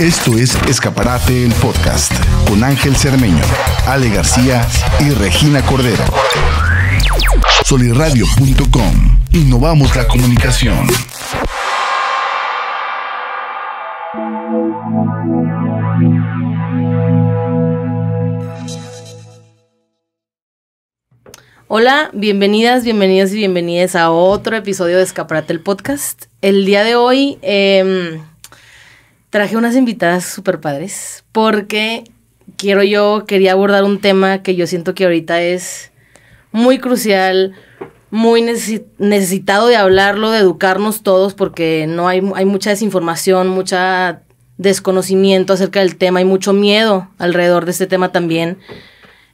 Esto es Escaparate el Podcast con Ángel Cermeño, Ale García y Regina Cordero. Solirradio.com. Innovamos la comunicación. Hola, bienvenidas, bienvenidas y bienvenidas a otro episodio de Escaparate el Podcast. El día de hoy... Em, traje unas invitadas súper padres porque quiero yo, quería abordar un tema que yo siento que ahorita es muy crucial, muy necesitado de hablarlo, de educarnos todos, porque no hay, mucha desinformación, mucha desconocimiento acerca del tema, hay mucho miedo alrededor de este tema también.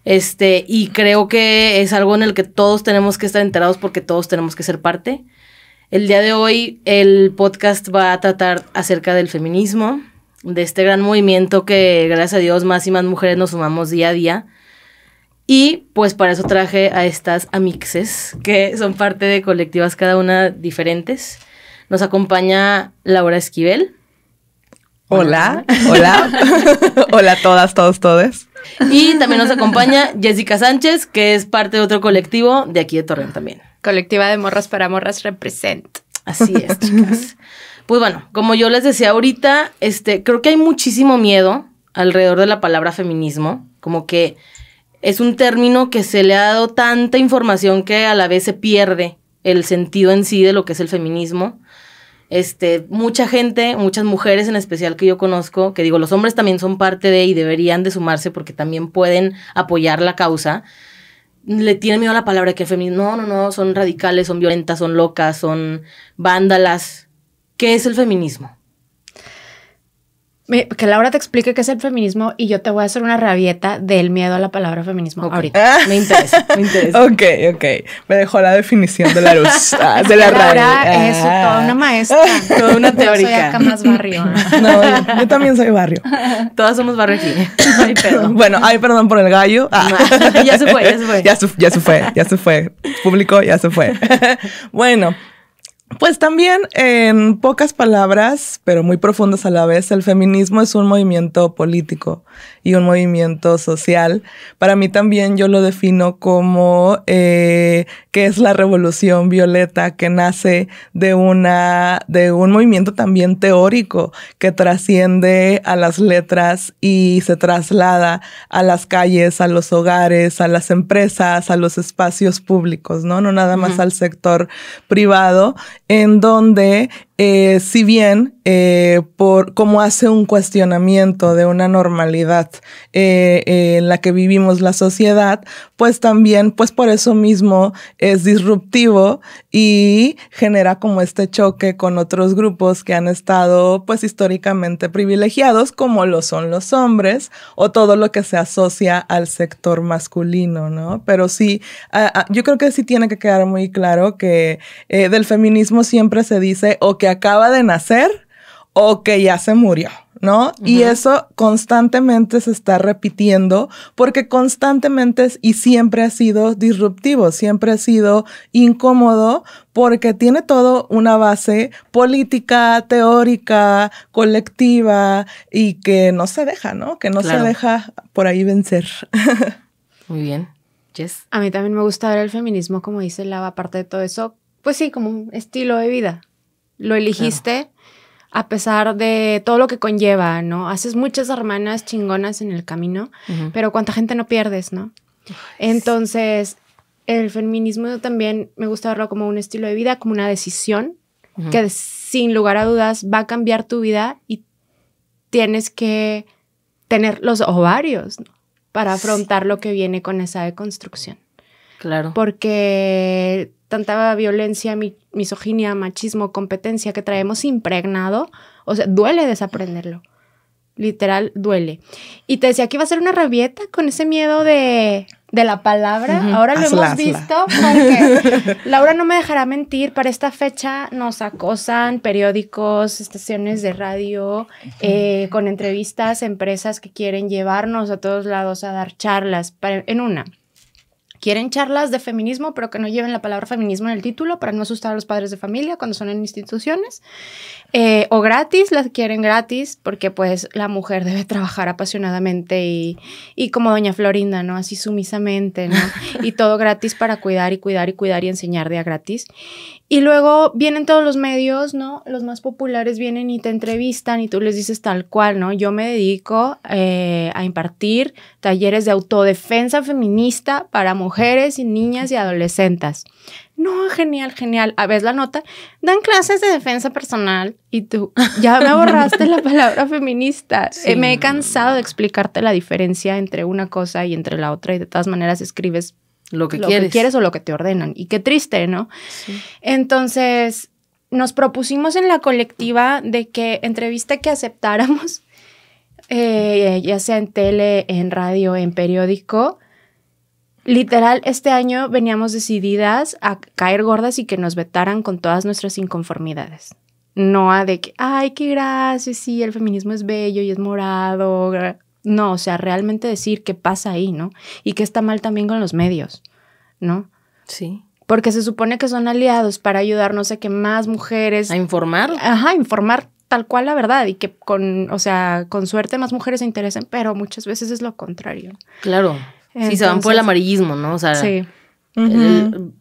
Este, y creo que es algo en el que todos tenemos que estar enterados porque todos tenemos que ser parte. El día de hoy el podcast va a tratar acerca del feminismo, de este gran movimiento que gracias a Dios más y más mujeres nos sumamos día a día. Y pues para eso traje a estas amixes, que son parte de colectivas cada una diferentes. Nos acompaña Laura Esquivel. Hola, hola, hola a todas, todos, todes. Y también nos acompaña Jessica Sánchez, que es parte de otro colectivo de aquí de Torreón también. Colectiva de Morras para Morras Represent. Así es, chicas. pues bueno, como yo les decía ahorita, este, creo que hay muchísimo miedo alrededor de la palabra feminismo, como que es un término que se le ha dado tanta información que a la vez se pierde el sentido en sí de lo que es el feminismo. Este, mucha gente, muchas mujeres en especial que yo conozco, que digo, los hombres también son parte de y deberían de sumarse porque también pueden apoyar la causa, le tienen miedo a la palabra que feminismo. No, no, no, son radicales, son violentas, son locas, son vándalas. ¿Qué es el feminismo? que Laura te explique qué es el feminismo y yo te voy a hacer una rabieta del miedo a la palabra feminismo ahorita. Ah. Me interesa, me interesa. ok, ok. Me dejó la definición de la luz, ah, de la Laura es toda una ah. maestra, toda una teórica. Yo soy acá más barrio. no, yo, también soy barrio. Todas somos barrio aquí. Ay, perdón. Bueno, ay, perdón por el gallo. ya se fue, ya se fue. Ya se, ya se fue, ya se fue. Público, ya se fue. bueno, pues también, en pocas palabras, pero muy profundas a la vez, el feminismo es un movimiento político y un movimiento social. Para mí también yo lo defino como eh, que es la revolución violeta que nace de, una, de un movimiento también teórico que trasciende a las letras y se traslada a las calles, a los hogares, a las empresas, a los espacios públicos, ¿no? No nada más al sector privado en donde eh, si bien eh, por cómo hace un cuestionamiento de una normalidad eh, en la que vivimos la sociedad, pues también, pues por eso mismo es disruptivo y genera como este choque con otros grupos que han estado pues históricamente privilegiados, como lo son los hombres o todo lo que se asocia al sector masculino, ¿no? Pero sí, yo creo que sí tiene que quedar muy claro que del feminismo siempre se dice o que acaba de nacer o que ya se murió. ¿no? Y eso constantemente se está repitiendo porque constantemente y siempre ha sido disruptivo, siempre ha sido incómodo porque tiene todo una base política, teórica, colectiva y que no se deja, ¿no? Que no se deja por ahí vencer. Muy bien. Yes. A mí también me gusta ver el feminismo, como dice Lava, aparte de todo eso, pues sí, como un estilo de vida, lo elegiste a pesar de todo lo que conlleva, ¿no? Haces muchas hermanas chingonas en el camino, pero cuánta gente no pierdes, ¿no? Entonces, el feminismo también me gusta verlo como un estilo de vida, como una decisión que sin lugar a dudas va a cambiar tu vida y tienes que tener los ovarios para afrontar lo que viene con esa deconstrucción. Claro. Porque tanta violencia, misoginia, machismo, competencia que traemos impregnado, o sea, duele desaprenderlo. Literal, duele. Y te decía que iba a ser una rabieta con ese miedo de, la palabra. Ahora lo hemos visto porque Laura no me dejará mentir. Para esta fecha nos acosan periódicos, estaciones de radio, eh, con entrevistas, empresas que quieren llevarnos a todos lados a dar charlas en una quieren charlas de feminismo, pero que no lleven la palabra feminismo en el título para no asustar a los padres de familia cuando son en instituciones. Eh, o gratis, las quieren gratis porque pues la mujer debe trabajar apasionadamente y, y como doña Florinda, ¿no? Así sumisamente, ¿no? Y todo gratis para cuidar y cuidar y cuidar y enseñar de a gratis. Y luego vienen todos los medios, ¿no? Los más populares vienen y te entrevistan y tú les dices tal cual, ¿no? Yo me dedico eh, a impartir talleres de autodefensa feminista para mujeres y niñas y adolescentes. No, genial, genial. A ver la nota. Dan clases de defensa personal y tú ya me borraste la palabra feminista. Eh, me he cansado de explicarte la diferencia entre una cosa y entre la otra y de todas maneras escribes lo que quieres. quieres o lo que te ordenan. Y qué triste, ¿no? Entonces, nos propusimos en la colectiva de que entrevista que aceptáramos, eh, ya sea en tele, en radio, en periódico, literal, este año veníamos decididas a caer gordas y que nos vetaran con todas nuestras inconformidades. No a de que, ay, qué gracia, sí, el feminismo es bello y es morado. No, o sea, realmente decir qué pasa ahí, ¿no? Y que está mal también con los medios, ¿no? Sí. Porque se supone que son aliados para ayudar, no sé, que más mujeres... A informar. Ajá, informar tal cual la verdad y que con, o sea, con suerte más mujeres se interesen, pero muchas veces es lo contrario. Claro. si sí, se van por el amarillismo, ¿no? O sea, sí.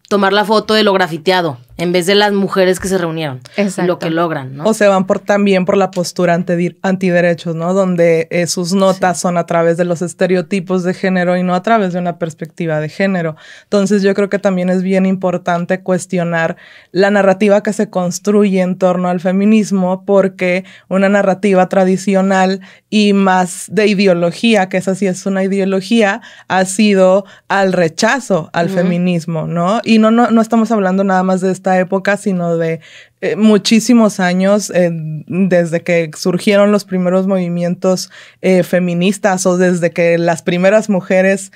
tomar la foto de lo grafiteado en vez de las mujeres que se reunieron. Lo que logran, ¿no? O se van también por la postura antiderechos, ¿no? Donde eh, sus notas son a través de los estereotipos de género y no a través de una perspectiva de género. Entonces yo creo que también es bien importante cuestionar la narrativa que se construye en torno al feminismo porque una narrativa tradicional y más de ideología, que esa sí es una ideología, ha sido al rechazo al feminismo, ¿no? Y no, no, no estamos hablando nada más de esta época, sino de eh, muchísimos años eh, desde que surgieron los primeros movimientos eh, feministas o desde que las primeras mujeres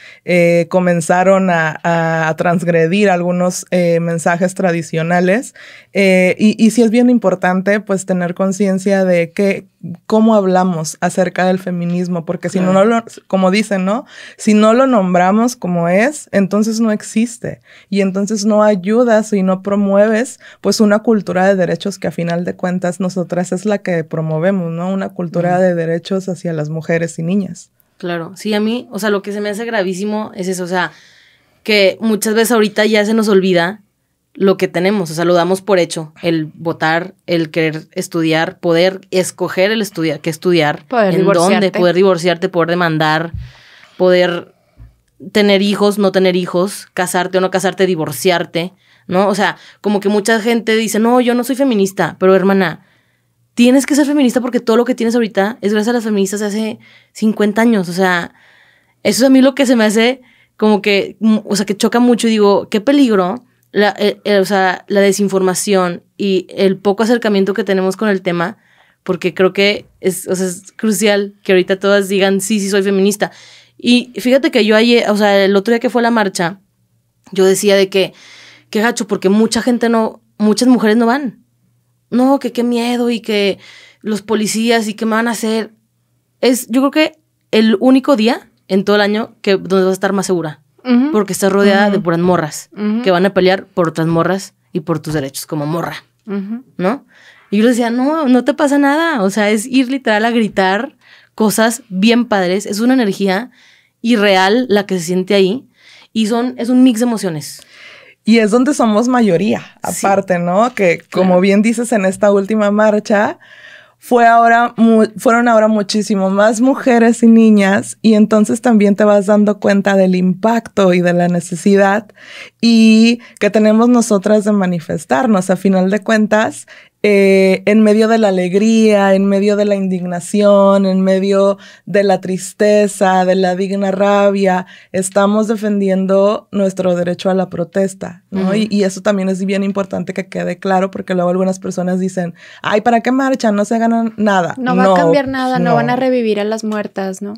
comenzaron a, transgredir algunos mensajes tradicionales. y, y sí es bien importante pues tener conciencia de que, cómo hablamos acerca del feminismo, porque si no lo, como dicen, ¿no? Si no lo nombramos como es, entonces no existe y entonces no ayudas y no promueves pues una cultura de derechos que a final de cuentas nosotras es la que promovemos, ¿no? Una cultura de derechos hacia las mujeres y niñas. Claro, sí, a mí, o sea, lo que se me hace gravísimo es eso, o sea, que muchas veces ahorita ya se nos olvida lo que tenemos, o sea, lo damos por hecho, el votar, el querer estudiar, poder escoger el estudiar, qué estudiar, en dónde, poder divorciarte, poder demandar, poder tener hijos, no tener hijos, casarte o no casarte, divorciarte. ¿no? O sea, como que mucha gente dice, no, yo no soy feminista, pero hermana, tienes que ser feminista porque todo lo que tienes ahorita es gracias a las feministas hace 50 años, o sea, eso es a mí lo que se me hace como que, o sea, que choca mucho y digo, qué peligro, la, eh, eh, o sea, la desinformación y el poco acercamiento que tenemos con el tema, porque creo que es, o sea, es crucial que ahorita todas digan, sí, sí, soy feminista. Y fíjate que yo ayer, o sea, el otro día que fue la marcha, yo decía de que, qué gacho, porque mucha gente no, muchas mujeres no van. No, que qué miedo y que los policías y qué me van a hacer. Es, yo creo que el único día en todo el año que donde vas a estar más segura. Porque estás rodeada de puras morras que van a pelear por otras morras y por tus derechos como morra. ¿No? Y yo les decía, no, no te pasa nada. O sea, es ir literal a gritar cosas bien padres. Es una energía irreal la que se siente ahí. Y son, es un mix de emociones. Y es donde somos mayoría, aparte, ¿no? Que como bien dices en esta última marcha, fue ahora fueron ahora muchísimo más mujeres y niñas y entonces también te vas dando cuenta del impacto y de la necesidad y que tenemos nosotras de manifestarnos. A final de cuentas, eh, en medio de la alegría, en medio de la indignación, en medio de la tristeza, de la digna rabia, estamos defendiendo nuestro derecho a la protesta, ¿no? y, eso también es bien importante que quede claro porque luego algunas personas dicen, ay, ¿para qué marchan? No se ganan nada. No va a cambiar nada, no. van a revivir a las muertas, ¿no?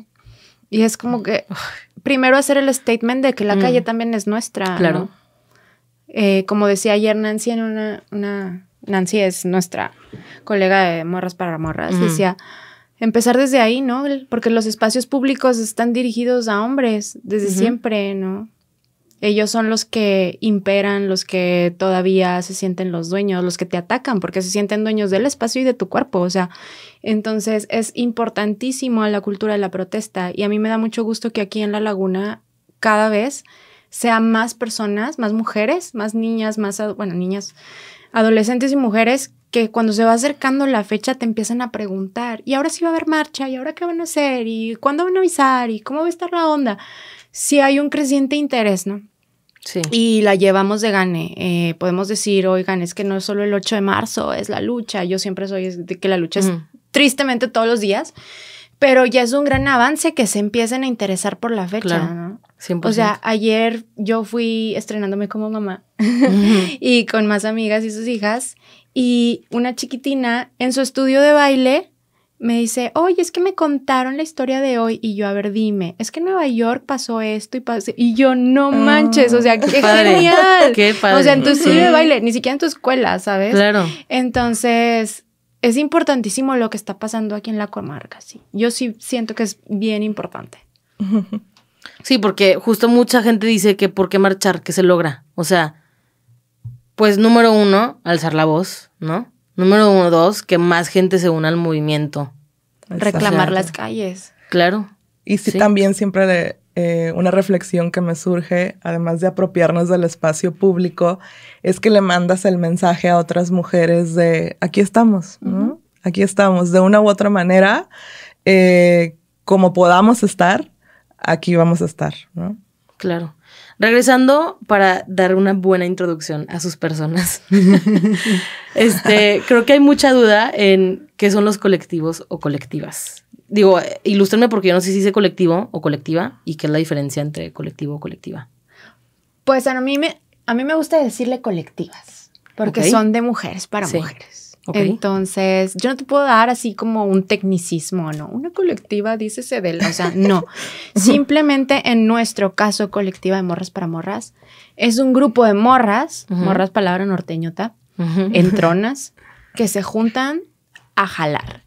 Y es como que primero hacer el statement de que la mm. calle también es nuestra. Claro. ¿no? Eh, como decía ayer Nancy en una, una, Nancy es nuestra colega de Morras para Morras, decía, empezar desde ahí, ¿no? Porque los espacios públicos están dirigidos a hombres desde siempre, ¿no? Ellos son los que imperan, los que todavía se sienten los dueños, los que te atacan, porque se sienten dueños del espacio y de tu cuerpo. O sea, entonces es importantísimo la cultura de la protesta. Y a mí me da mucho gusto que aquí en La Laguna cada vez sean más personas, más mujeres, más niñas, más, bueno, niñas, adolescentes y mujeres que cuando se va acercando la fecha te empiezan a preguntar, y ahora sí va a haber marcha, y ahora qué van a hacer, y cuándo van a avisar, y cómo va a estar la onda. Si sí hay un creciente interés, ¿no? Sí. Y la llevamos de gane. Eh, podemos decir, oigan, es que no es solo el 8 de marzo, es la lucha. Yo siempre soy de que la lucha es tristemente todos los días, pero ya es un gran avance que se empiecen a interesar por la fecha, ¿no? O sea, ayer yo fui estrenándome como mamá y con más amigas y sus hijas y una chiquitina en su estudio de baile me dice, oye, es que me contaron la historia de hoy y yo, a ver, dime, es que en Nueva York pasó esto y pasó, y yo, no ah, manches, o sea, qué genial. O sea, en tu estudio de baile, ni siquiera en tu escuela, ¿sabes? Claro. Entonces, es importantísimo lo que está pasando aquí en la comarca, sí. Yo sí siento que es bien importante. Sí, porque justo mucha gente dice que por qué marchar, que se logra. O sea, pues número uno, alzar la voz, ¿no? Número uno, dos, que más gente se una al movimiento. Reclamar las calles. Claro. Y sí, también siempre eh, una reflexión que me surge, además de apropiarnos del espacio público, es que le mandas el mensaje a otras mujeres de aquí estamos, ¿no? Aquí estamos, de una u otra manera, eh, como podamos estar, aquí vamos a estar, ¿no? Claro. Regresando para dar una buena introducción a sus personas. este, creo que hay mucha duda en qué son los colectivos o colectivas. Digo, ilústrenme porque yo no sé si dice colectivo o colectiva y qué es la diferencia entre colectivo o colectiva. Pues a mí me, a mí me gusta decirle colectivas, porque son de mujeres para mujeres. Entonces, yo no te puedo dar así como un tecnicismo, ¿no? Una colectiva, dice de o sea, no. Simplemente en nuestro caso, colectiva de morras para morras, es un grupo de morras, morras palabra norteñota, entronas, que se juntan a jalar,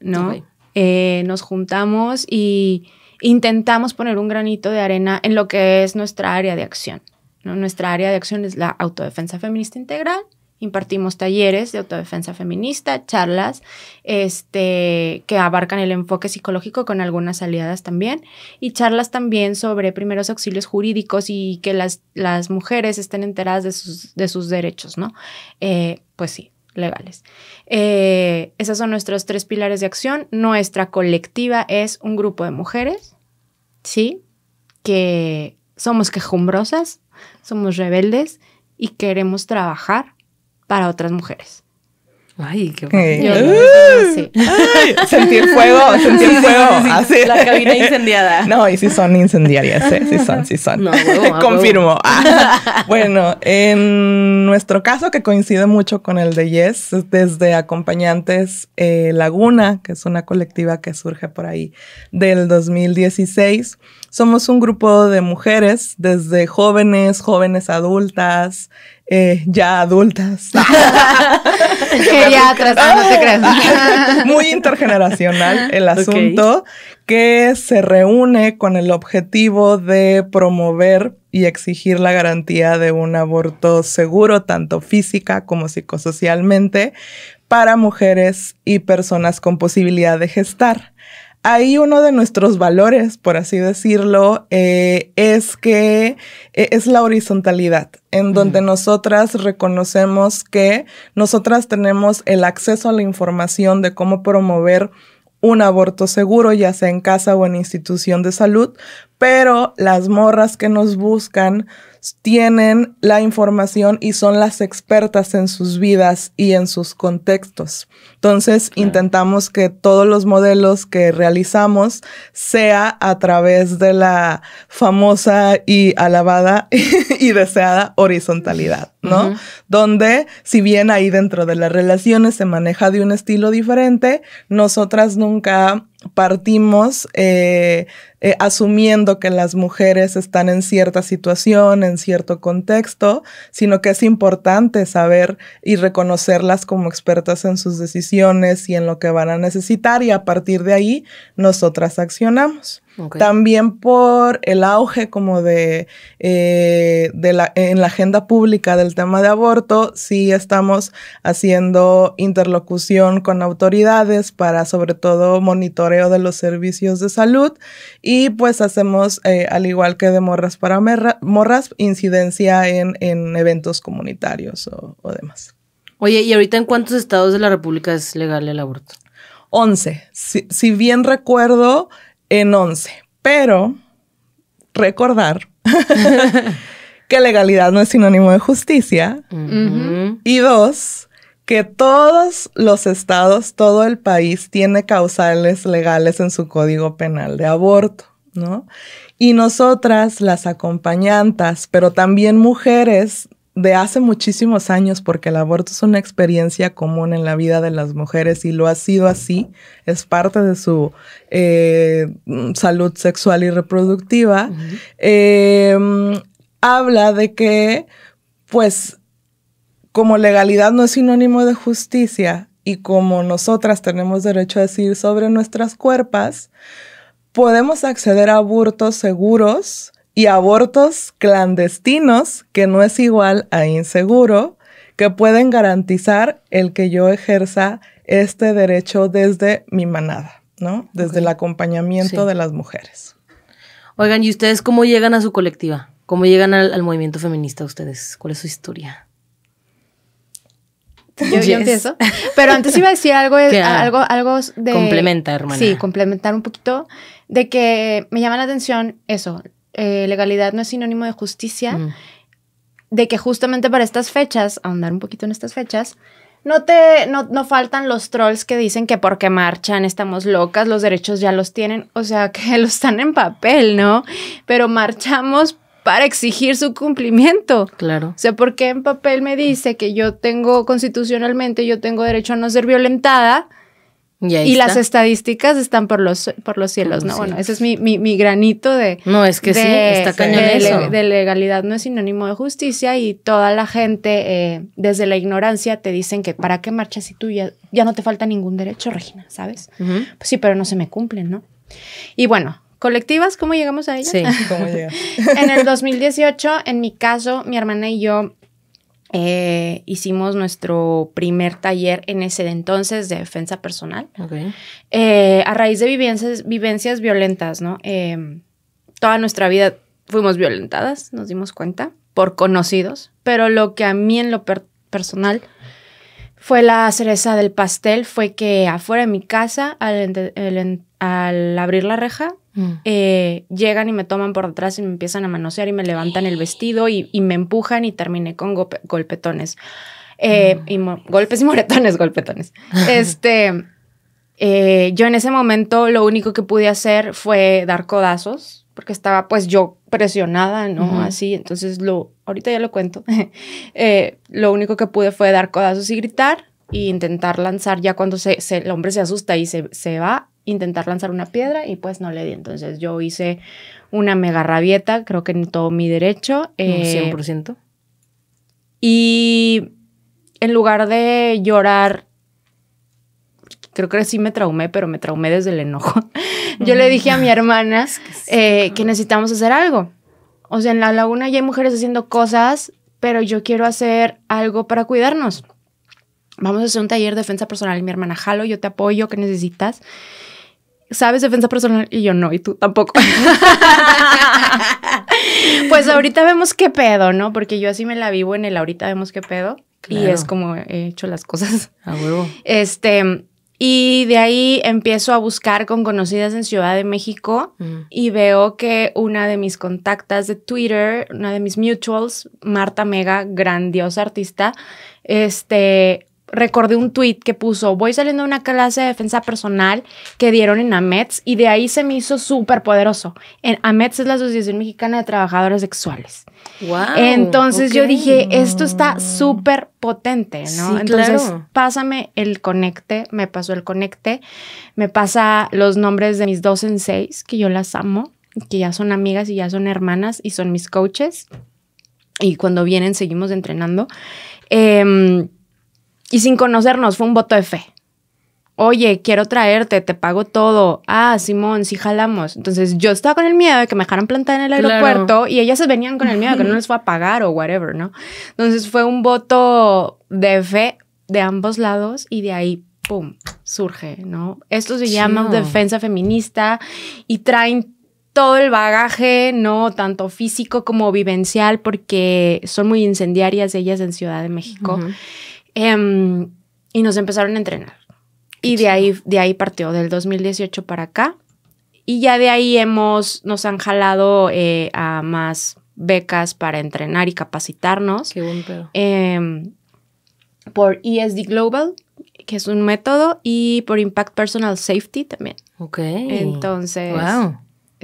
¿no? Eh, nos juntamos y intentamos poner un granito de arena en lo que es nuestra área de acción. ¿no? Nuestra área de acción es la autodefensa feminista integral impartimos talleres de autodefensa feminista, charlas, este, que abarcan el enfoque psicológico con algunas aliadas también, y charlas también sobre primeros auxilios jurídicos y que las, las mujeres estén enteradas de sus, de sus derechos, ¿no? Eh, pues sí, legales. Eh, esos son nuestros tres pilares de acción. Nuestra colectiva es un grupo de mujeres, ¿sí? Que somos quejumbrosas, somos rebeldes y queremos trabajar para otras mujeres. Ay, qué bueno! fuego, sentir fuego. La cabina incendiada. No, y si son incendiarias, sí, sí son, sí son. Confirmo. Ah. bueno, en nuestro caso, que coincide mucho con el de Yes, desde Acompañantes eh, Laguna, que es una colectiva que surge por ahí del 2016, somos un grupo de mujeres, desde jóvenes, jóvenes adultas, eh, ya adultas. Ah, no Muy intergeneracional el asunto que se reúne con el objetivo de promover y exigir la garantía de un aborto seguro, tanto física como psicosocialmente, para mujeres y personas con posibilidad de gestar. Ahí uno de nuestros valores, por así decirlo, eh, es que eh, es la horizontalidad, en donde nosotras reconocemos que nosotras tenemos el acceso a la información de cómo promover un aborto seguro, ya sea en casa o en institución de salud, pero las morras que nos buscan tienen la información y son las expertas en sus vidas y en sus contextos. Entonces, intentamos que todos los modelos que realizamos sea a través de la famosa y alabada y deseada horizontalidad, ¿no? Donde, si bien ahí dentro de las relaciones se maneja de un estilo diferente, nosotras nunca partimos eh, eh, asumiendo que las mujeres están en cierta situación, en cierto contexto, sino que es importante saber y reconocerlas como expertas en sus decisiones y en lo que van a necesitar y a partir de ahí nosotras accionamos. También por el auge como de, eh, de la, en la agenda pública del tema de aborto, sí estamos haciendo interlocución con autoridades para sobre todo monitoreo de los servicios de salud y y pues hacemos, eh, al igual que de Morras para Morras, incidencia en, eventos comunitarios o, demás. Oye, ¿y ahorita en cuántos estados de la República es legal el aborto? Once. Si, bien recuerdo, en once. Pero recordar que legalidad no es sinónimo de justicia. Y dos, que todos los estados, todo el país tiene causales legales en su código penal de aborto, ¿no? Y nosotras, las acompañantas, pero también mujeres de hace muchísimos años, porque el aborto es una experiencia común en la vida de las mujeres y lo ha sido así, es parte de su eh, salud sexual y reproductiva, eh, habla de que, pues, como legalidad no es sinónimo de justicia y como nosotras tenemos derecho a decir sobre nuestras cuerpos, podemos acceder a abortos seguros y abortos clandestinos, que no es igual a inseguro, que pueden garantizar el que yo ejerza este derecho desde mi manada, ¿no? Desde el acompañamiento de las mujeres. Oigan, ¿y ustedes cómo llegan a su colectiva? ¿Cómo llegan al, al movimiento feminista ustedes? ¿Cuál es su historia? Yo, empiezo. Pero antes iba a decir algo, ah, algo, algo de... complementar, hermana. Sí, complementar un poquito de que me llama la atención eso, eh, legalidad no es sinónimo de justicia, mm. de que justamente para estas fechas, ahondar un poquito en estas fechas, no te, no, faltan los trolls que dicen que porque marchan estamos locas, los derechos ya los tienen, o sea, que los están en papel, ¿no? Pero marchamos para exigir su cumplimiento. Claro. O sea, qué en papel me dice que yo tengo constitucionalmente, yo tengo derecho a no ser violentada y, las estadísticas están por los, por los cielos, ¿no? Bueno, ese es mi, granito de... No, es que sí, está de, legalidad no es sinónimo de justicia y toda la gente eh, desde la ignorancia te dicen que para qué marchas si tú ya, ya no te falta ningún derecho, Regina, ¿sabes? Pues sí, pero no se me cumplen, ¿no? Y bueno, colectivas, ¿cómo llegamos a ellas? Sí, ¿cómo llegamos? en el 2018, en mi caso, mi hermana y yo eh, hicimos nuestro primer taller en ese entonces de defensa personal. Eh, a raíz de vivencias, vivencias violentas, ¿no? Eh, toda nuestra vida fuimos violentadas, nos dimos cuenta, por conocidos, pero lo que a mí en lo personal fue la cereza del pastel fue que afuera de mi casa, al abrir la reja, Mm. Eh, llegan y me toman por detrás y me empiezan a manosear y me levantan el vestido y, me empujan y terminé con golpetones. Eh, mm. golpes y moretones, golpetones. este, eh, yo en ese momento lo único que pude hacer fue dar codazos, porque estaba pues yo presionada, ¿no? Así, entonces lo, ahorita ya lo cuento. lo único que pude fue dar codazos y gritar e intentar lanzar ya cuando el hombre se asusta y se, se va intentar lanzar una piedra y pues no le di. Entonces yo hice una mega rabieta, creo que en todo mi derecho. 100%. Eh, y en lugar de llorar, creo que sí me traumé, pero me traumé desde el enojo. yo le dije a mi hermana eh, que necesitamos hacer algo. O sea, en la laguna ya hay mujeres haciendo cosas, pero yo quiero hacer algo para cuidarnos. Vamos a hacer un taller de defensa personal. Mi hermana, jalo, yo te apoyo, ¿qué necesitas? sabes defensa personal y yo no, y tú tampoco. pues ahorita vemos qué pedo, ¿no? Porque yo así me la vivo en el ahorita vemos qué pedo. Y es como he hecho las cosas. A huevo. Este, y de ahí empiezo a buscar con conocidas en Ciudad de México mm. y veo que una de mis contactas de Twitter, una de mis mutuals, Marta Mega, grandiosa artista, este, recordé un tweet que puso, voy saliendo de una clase de defensa personal que dieron en AMETS y de ahí se me hizo súper poderoso. AMETS es la Asociación Mexicana de Trabajadores Sexuales. Entonces yo dije, esto está súper potente, ¿no? Entonces pásame el conecte, me pasó el conecte, me pasa los nombres de mis dos en seis, que yo las amo, que ya son amigas y ya son hermanas y son mis coaches. Y cuando vienen seguimos entrenando. Eh, y sin conocernos, fue un voto de fe. Oye, quiero traerte, te pago todo. Ah, Simón, sí jalamos. Entonces yo estaba con el miedo de que me dejaran plantar en el aeropuerto y ellas se venían con el miedo de que no les fue a pagar o whatever, ¿no? Entonces fue un voto de fe de ambos lados y de ahí, ¡pum!, surge, ¿no? Esto se llama defensa feminista y traen todo el bagaje, ¿no? Tanto físico como vivencial, porque son muy incendiarias ellas en Ciudad de México. Em, y nos empezaron a entrenar. Y de ahí, de ahí partió, del 2018 para acá. Y ya de ahí hemos, nos han jalado eh, a más becas para entrenar y capacitarnos. Em, por ESD Global, que es un método, y por Impact Personal Safety también. Ok. Entonces,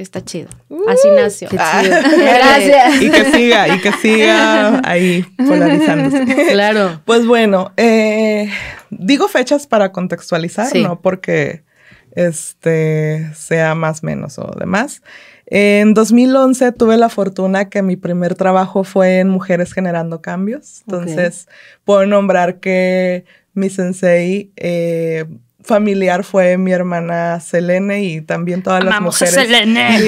Está chido. Uh, Así nació. Ah, gracias. Y que siga, y que siga ahí polarizándose. Claro. Pues bueno, eh, digo fechas para contextualizar, no porque este, sea más, menos o demás. En 2011 tuve la fortuna que mi primer trabajo fue en Mujeres Generando Cambios. Entonces, puedo nombrar que mi sensei eh, familiar fue mi hermana Selene y también todas las mujeres. A Selene.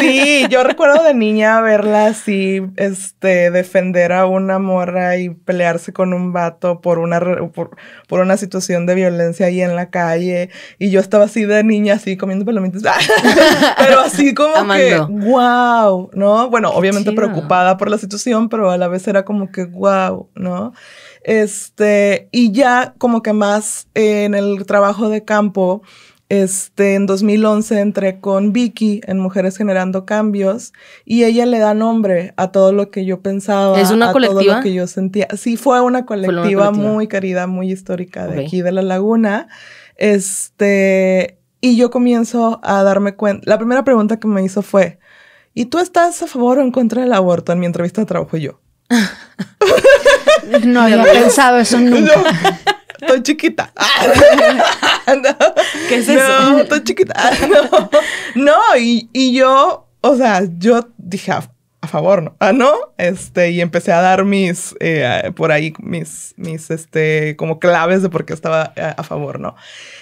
Sí, yo recuerdo de niña verla así, este, defender a una morra y pelearse con un vato por una, por, una situación de violencia ahí en la calle. Y yo estaba así de niña, así comiendo palomitas. pero así como que, wow, ¿no? Bueno, obviamente preocupada por la situación, pero a la vez era como que, wow, ¿no? Este, y ya como que más eh, en el trabajo de campo, este, en 2011 entré con Vicky en Mujeres Generando Cambios y ella le da nombre a todo lo que yo pensaba. ¿Es una a Todo lo que yo sentía. Sí, fue una colectiva, muy querida, muy histórica de aquí de La Laguna. Este, y yo comienzo a darme cuenta. La primera pregunta que me hizo fue: ¿Y tú estás a favor o en contra del aborto? En mi entrevista de trabajo, yo. No había pensado eso nunca. Ah, no, chiquita. ¿Qué es eso? No, estoy chiquita. Ah, no, no y, y, yo, o sea, yo dije a, favor, ¿no? Ah, no. Este, y empecé a dar mis, eh, por ahí, mis, mis, este, como claves de por qué estaba eh, a favor, ¿no?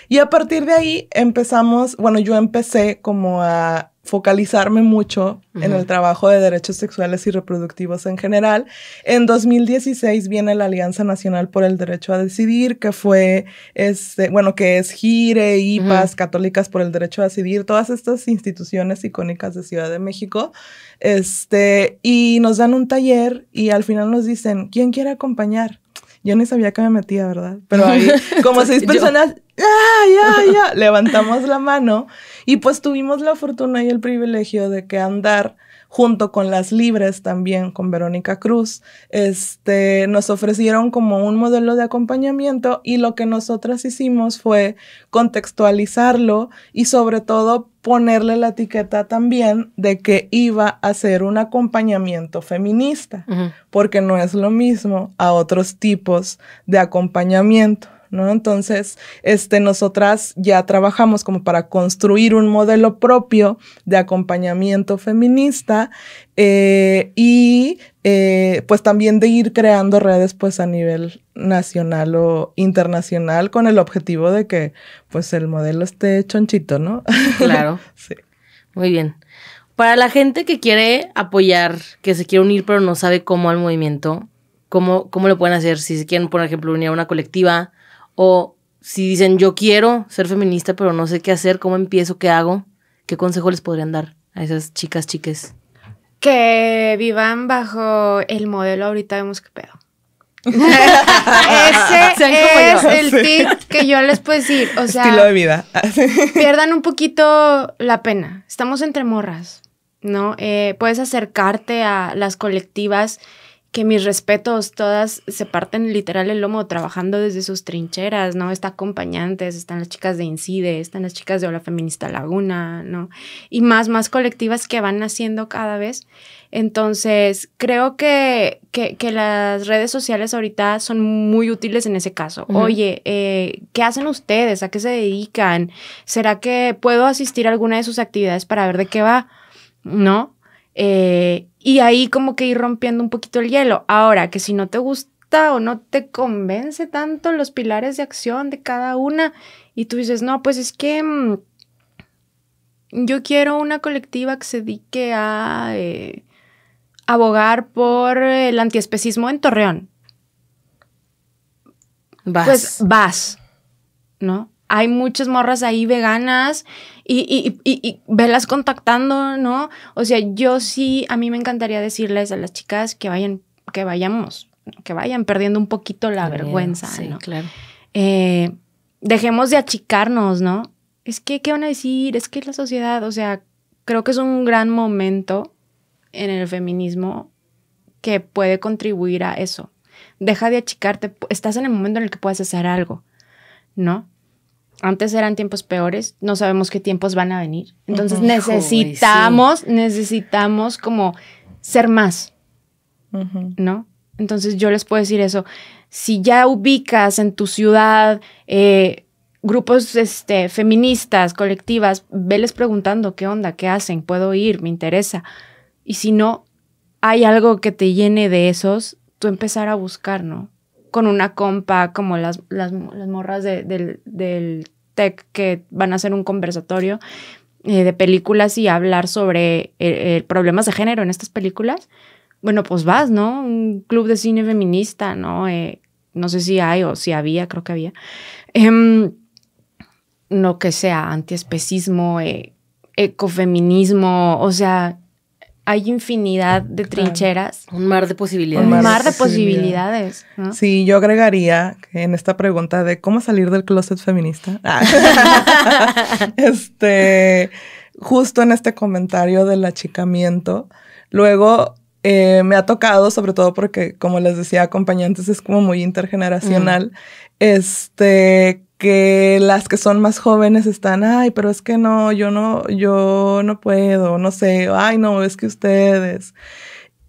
Y a partir de ahí empezamos, bueno, yo empecé como a focalizarme mucho en el trabajo de derechos sexuales y reproductivos en general. En 2016 viene la Alianza Nacional por el Derecho a Decidir, que fue, este, bueno, que es GIRE, IPAS, Católicas por el Derecho a Decidir, todas estas instituciones icónicas de Ciudad de México. Este, y nos dan un taller y al final nos dicen, ¿quién quiere acompañar? Yo ni sabía que me metía, ¿verdad? Pero ahí, como seis personas, levantamos la mano y pues tuvimos la fortuna y el privilegio de que andar junto con las libres también, con Verónica Cruz, este, nos ofrecieron como un modelo de acompañamiento y lo que nosotras hicimos fue contextualizarlo y sobre todo ponerle la etiqueta también de que iba a ser un acompañamiento feminista, porque no es lo mismo a otros tipos de acompañamiento. ¿no? Entonces, este, nosotras ya trabajamos como para construir un modelo propio de acompañamiento feminista eh, y eh, pues también de ir creando redes pues a nivel nacional o internacional con el objetivo de que pues el modelo esté chonchito, ¿no? Claro. sí. Muy bien. Para la gente que quiere apoyar, que se quiere unir pero no sabe cómo al movimiento, ¿cómo, cómo lo pueden hacer? Si se quieren, por ejemplo, unir a una colectiva o si dicen, yo quiero ser feminista, pero no sé qué hacer, cómo empiezo, qué hago, ¿qué consejo les podrían dar a esas chicas, chiques? Que vivan bajo el modelo, ahorita vemos qué pedo. Ese es el tip que yo les puedo decir. O sea, Estilo de vida. pierdan un poquito la pena. Estamos entre morras, ¿no? Eh, puedes acercarte a las colectivas que mis respetos, todas se parten literal el lomo trabajando desde sus trincheras, ¿no? Está acompañantes, están las chicas de Incide, están las chicas de Ola Feminista Laguna, ¿no? Y más, más colectivas que van naciendo cada vez. Entonces, creo que, que, las redes sociales ahorita son muy útiles en ese caso. Oye, eh, ¿qué hacen ustedes? ¿A qué se dedican? ¿Será que puedo asistir a alguna de sus actividades para ver de qué va? ¿No? Eh, y ahí como que ir rompiendo un poquito el hielo. Ahora, que si no te gusta o no te convence tanto los pilares de acción de cada una y tú dices, no, pues es que mm, yo quiero una colectiva que se dedique a eh, abogar por el antiespecismo en Torreón. Vas. Pues vas, ¿no? Hay muchas morras ahí veganas y, y, y, y, velas contactando, ¿no? O sea, yo sí, a mí me encantaría decirles a las chicas que vayan, que vayamos, que vayan perdiendo un poquito la vergüenza, sí, claro. Eh, dejemos de achicarnos, ¿no? Es que, ¿qué van a decir? Es que la sociedad, o sea, creo que es un gran momento en el feminismo que puede contribuir a eso. Deja de achicarte, estás en el momento en el que puedes hacer algo, ¿no? antes eran tiempos peores, no sabemos qué tiempos van a venir. Entonces necesitamos, necesitamos como ser más, ¿no? Entonces yo les puedo decir eso. Si ya ubicas en tu ciudad eh, grupos este, feministas, colectivas, veles preguntando qué onda, qué hacen, puedo ir, me interesa. Y si no hay algo que te llene de esos, tú empezar a buscar, ¿no? con una compa como las, las, morras de, del, del tech que van a hacer un conversatorio eh, de películas y hablar sobre eh, eh, problemas de género en estas películas, bueno, pues vas, ¿no? Un club de cine feminista, ¿no? no sé si hay o si había, creo que había. Em, no que sea antiespecismo, ecofeminismo, o sea, hay infinidad de trincheras. Un mar de posibilidades. Un mar de posibilidades. Sí, yo agregaría en esta pregunta de cómo salir del closet feminista. Ah, este, justo en este comentario del achicamiento. Luego eh, me ha tocado, sobre todo porque, como les decía, acompañantes es como muy intergeneracional. Este, que las que son más jóvenes están, ay, pero es que no, yo no, yo no puedo, no sé, ay, no, es que ustedes.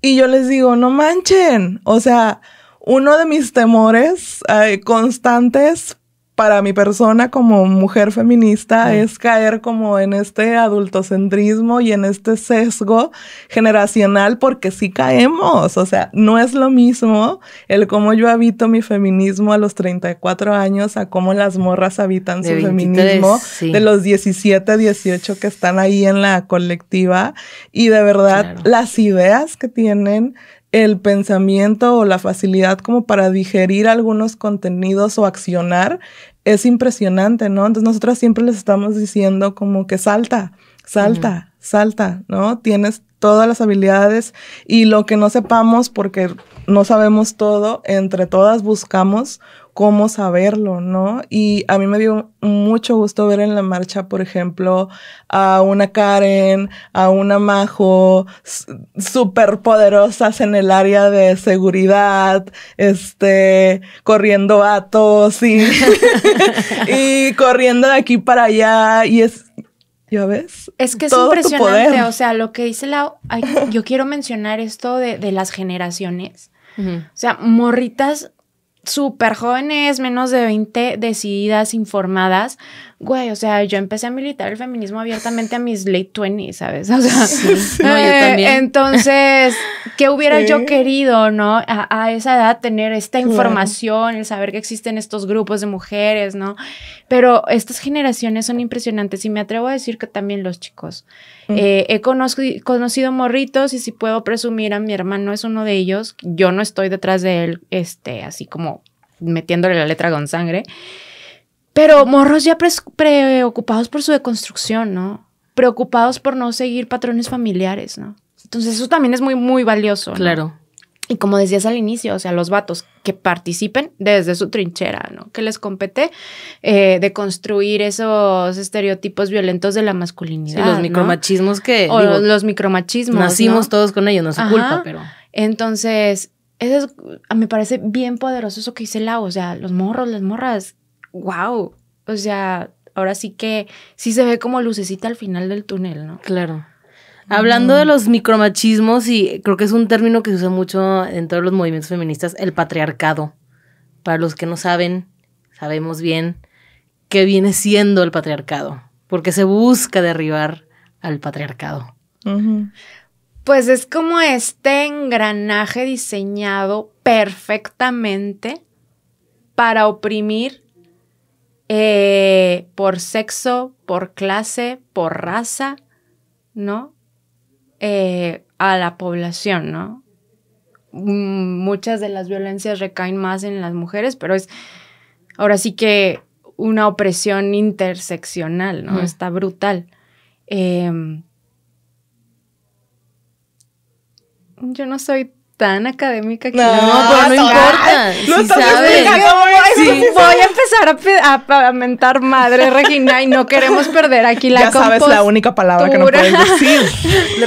Y yo les digo, no manchen, o sea, uno de mis temores eh, constantes para mi persona como mujer feminista es caer como en este adultocentrismo y en este sesgo generacional porque sí caemos, o sea, no es lo mismo el cómo yo habito mi feminismo a los 34 años a cómo las morras habitan su feminismo de los 17, 18 que están ahí en la colectiva y de verdad las ideas que tienen, el pensamiento o la facilidad como para digerir algunos contenidos o accionar es impresionante, ¿no? Entonces nosotras siempre les estamos diciendo como que salta, salta, salta, ¿no? Tienes todas las habilidades y lo que no sepamos porque no sabemos todo, entre todas buscamos cómo saberlo, ¿no? Y a mí me dio mucho gusto ver en la marcha, por ejemplo, a una Karen, a una Majo, súper poderosas en el área de seguridad, este, corriendo atos y, y corriendo de aquí para allá. Y es, ¿Ya ves? Es que es impresionante, o sea, lo que dice la... yo quiero mencionar esto de, las generaciones. O sea, morritas súper jóvenes, menos de 20, decididas, informadas, güey, o sea, yo empecé a militar el feminismo abiertamente a mis late 20, ¿sabes? O sea, no, yo eh, también. entonces, ¿qué hubiera yo querido, no? A, esa edad tener esta información, el saber que existen estos grupos de mujeres, ¿no? Pero estas generaciones son impresionantes y me atrevo a decir que también los chicos. Mm. Eh, he conocido, conocido morritos y si puedo presumir a mi hermano es uno de ellos, yo no estoy detrás de él, este, así como metiéndole la letra con sangre, pero morros ya preocupados por su deconstrucción, ¿no? Preocupados por no seguir patrones familiares, ¿no? Entonces eso también es muy, muy valioso. Claro. Y como decías al inicio, o sea, los vatos que participen desde su trinchera, ¿no? Que les compete eh, de construir esos estereotipos violentos de la masculinidad. Sí, los micromachismos que. O los micromachismos. Nacimos todos con ellos, no es culpa, pero. Entonces, eso es, me parece bien poderoso eso que dice Lau, o sea, los morros, las morras wow, o sea, ahora sí que sí se ve como lucecita al final del túnel, ¿no? Claro. Hablando de mm. los micromachismos, y creo que es un término que se usa mucho en todos los movimientos feministas, el patriarcado. Para los que no saben, sabemos bien qué viene siendo el patriarcado, porque se busca derribar al patriarcado. Pues es como este engranaje diseñado perfectamente para oprimir eh, por sexo, por clase, por raza, ¿no? Eh, a la población, ¿no? Mm, muchas de las violencias recaen más en las mujeres, pero es ahora sí que una opresión interseccional, ¿no? Está brutal. Em, yo no soy tan académica que no, pero no importa. No estás sabes. Voy a empezar a, a, madre, Regina, y no queremos perder aquí la Ya sabes la única palabra que no puedes decir.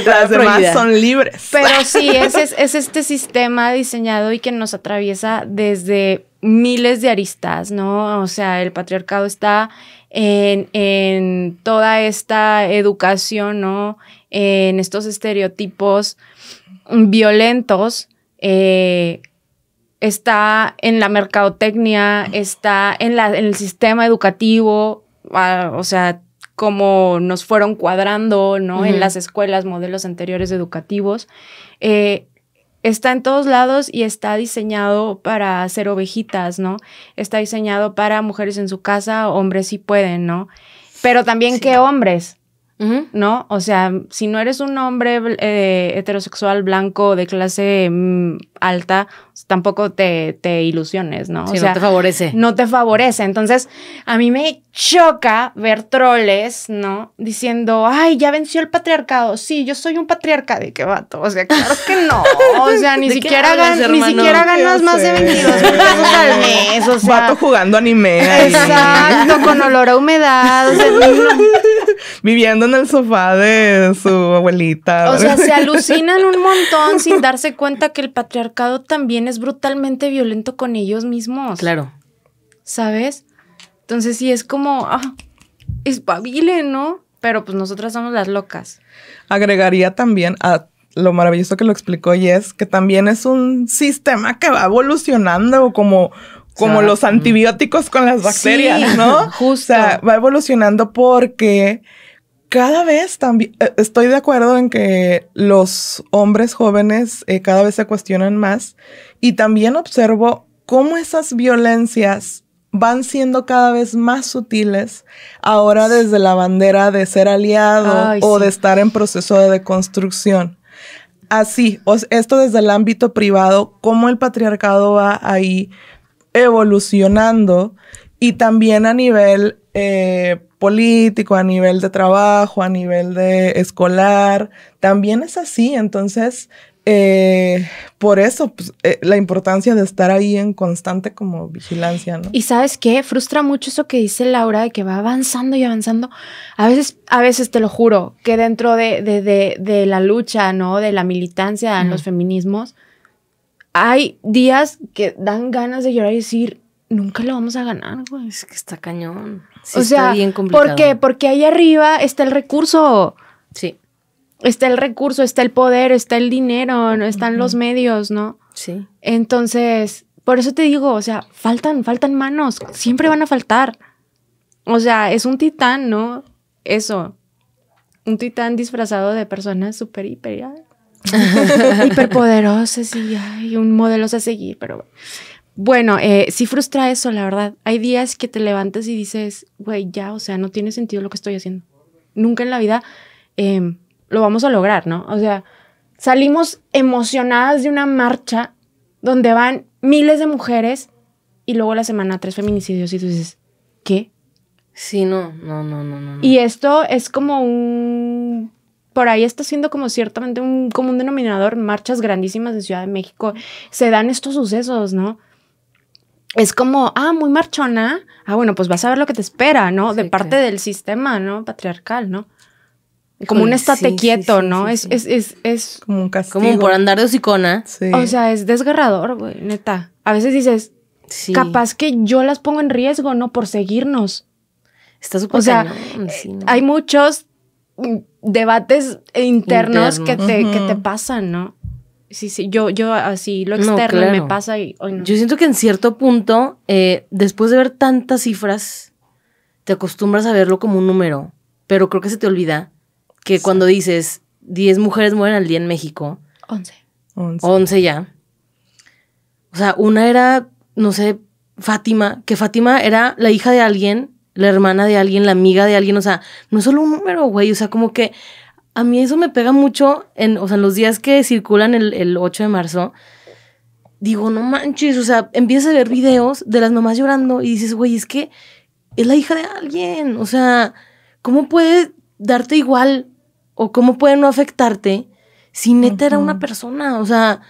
Las demás son libres. Pero sí, es, es, es este sistema diseñado y que nos atraviesa desde miles de aristas, ¿no? O sea, el patriarcado está en, en toda esta educación, ¿no? En estos estereotipos violentos, eh, está en la mercadotecnia, está en, el sistema educativo, ah, o sea, como nos fueron cuadrando, ¿no? En las escuelas, modelos anteriores educativos. Eh, está en todos lados y está diseñado para hacer ovejitas, ¿no? Está diseñado para mujeres en su casa, hombres si pueden, ¿no? Pero también, que hombres? ¿no? O sea, si no eres un hombre eh, heterosexual blanco de clase mm, alta, tampoco te, te ilusiones, ¿no? o sea, no te favorece. No te favorece. Entonces, a mí me choca ver troles, ¿no? Diciendo, ay, ya venció el patriarcado. Sí, yo soy un patriarcado ¿De qué vato? O sea, claro que no. O sea, ni siquiera, ganas ni siquiera ganas más de 22 pesos al mes. O vato jugando anime. Exacto, con olor a humedad. O sea, viviendo en el sofá de su abuelita. O sea, se alucinan un montón sin darse cuenta que el patriarcado también es brutalmente violento con ellos mismos. Claro. ¿Sabes? Entonces sí es como, ah, espabile, ¿no? Pero pues nosotras somos las locas. Agregaría también a lo maravilloso que lo explicó y es que también es un sistema que va evolucionando como como los antibióticos con las bacterias, ¿no? Justo. O sea, va evolucionando porque cada vez también eh, estoy de acuerdo en que los hombres jóvenes eh, cada vez se cuestionan más y también observo cómo esas violencias van siendo cada vez más sutiles ahora desde la bandera de ser aliado o de estar en proceso de deconstrucción. Así, esto desde el ámbito privado, cómo el patriarcado va ahí evolucionando y también a nivel eh, político, a nivel de trabajo, a nivel de escolar, también es así. Entonces, eh, por eso pues, eh, la importancia de estar ahí en constante como vigilancia, ¿no? Y sabes qué, frustra mucho eso que dice Laura de que va avanzando y avanzando. A veces, a veces te lo juro, que dentro de, de, la lucha, ¿no? De la militancia en los feminismos, hay días que dan ganas de llorar y decir, nunca lo vamos a ganar, güey. Es que está cañón. o sea, ¿por qué? Porque ahí arriba está el recurso. Sí. Está el recurso, está el poder, está el dinero, están los medios, ¿no? Sí. Entonces, por eso te digo, o sea, faltan, faltan manos, siempre van a faltar. O sea, es un titán, ¿no? Eso. Un titán disfrazado de personas súper hiper, hiperpoderosas y un modelo a seguir, pero bueno, eh, sí frustra eso, la verdad. Hay días que te levantas y dices, güey, ya, o sea, no tiene sentido lo que estoy haciendo. Nunca en la vida em, lo vamos a lograr, ¿no? O sea, salimos emocionadas de una marcha donde van miles de mujeres y luego la semana tres feminicidios y tú dices, ¿qué? Sí, no, no, no, no, no. Y esto es como un por ahí está siendo como ciertamente un común denominador, marchas grandísimas en Ciudad de México, se dan estos sucesos, ¿no? es como, ah, muy marchona. Ah, bueno, pues vas a ver lo que te espera, ¿no? de parte del sistema, ¿no? Patriarcal, ¿no? Como un estate quieto, ¿no? Es, es, es, es, Como un castigo. Como por andar de hocicona. O sea, es desgarrador, güey, neta. A veces dices, capaz que yo las pongo en riesgo, ¿no? Por seguirnos. Está súper O sea, hay muchos mm, debates internos que, te, que te pasan, ¿no? Sí, sí, yo, yo así, lo externo me pasa y... hoy no. Yo siento que en cierto punto, eh, después de ver tantas cifras, te acostumbras a verlo como un número, pero creo que se te olvida que cuando dices 10 mujeres mueren al día en México... 11. 11 ya. O sea, una era, no sé, Fátima, que Fátima era la hija de alguien, la hermana de alguien, la amiga de alguien, o sea, no es solo un número, güey, o sea, como que a mí eso me pega mucho en, o sea, los días que circulan el, 8 de marzo. Digo, no manches, o sea, empiezas a ver videos de las mamás llorando y dices, güey, es que es la hija de alguien. O sea, ¿cómo puede darte igual o cómo puede no afectarte si neta era una persona? O sea,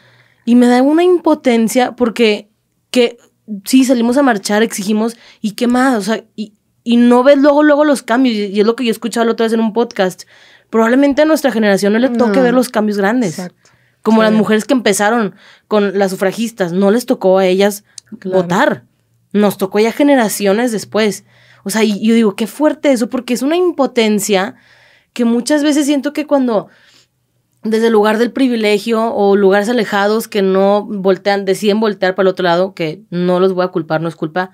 y me da una impotencia porque que sí salimos a marchar, exigimos y qué más, o sea, y, no ves luego luego los cambios y, es lo que yo escuchaba la otra vez en un podcast probablemente a nuestra generación no le toque ver los cambios grandes. Como las mujeres que empezaron con las sufragistas, no les tocó a ellas votar. Nos tocó ya generaciones después. O sea, y yo digo, qué fuerte eso, porque es una impotencia que muchas veces siento que cuando desde el lugar del privilegio o lugares alejados que no voltean, deciden voltear para el otro lado, que no los voy a culpar, no es culpa.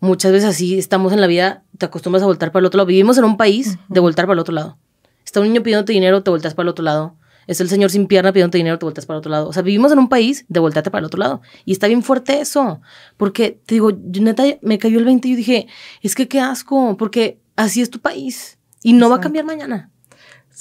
Muchas veces así estamos en la vida, te acostumbras a voltar para el otro lado. Vivimos en un país de voltar para el otro lado. Está un niño pidiéndote dinero, te volteas para el otro lado. Es el señor sin pierna pidiéndote dinero, te volteas para el otro lado. O sea, vivimos en un país de para el otro lado. Y está bien fuerte eso. Porque, te digo, neta, me cayó el 20 y yo dije, es que qué asco, porque así es tu país. Y no va a cambiar mañana.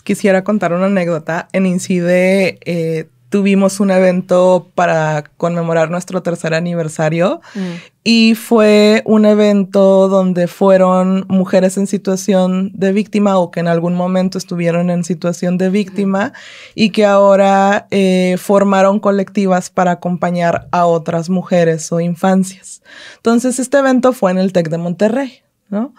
Quisiera contar una anécdota. En Incide eh, tuvimos un evento para conmemorar nuestro tercer aniversario mm. y fue un evento donde fueron mujeres en situación de víctima o que en algún momento estuvieron en situación de víctima y que ahora eh, formaron colectivas para acompañar a otras mujeres o infancias. Entonces este evento fue en el TEC de Monterrey, ¿no?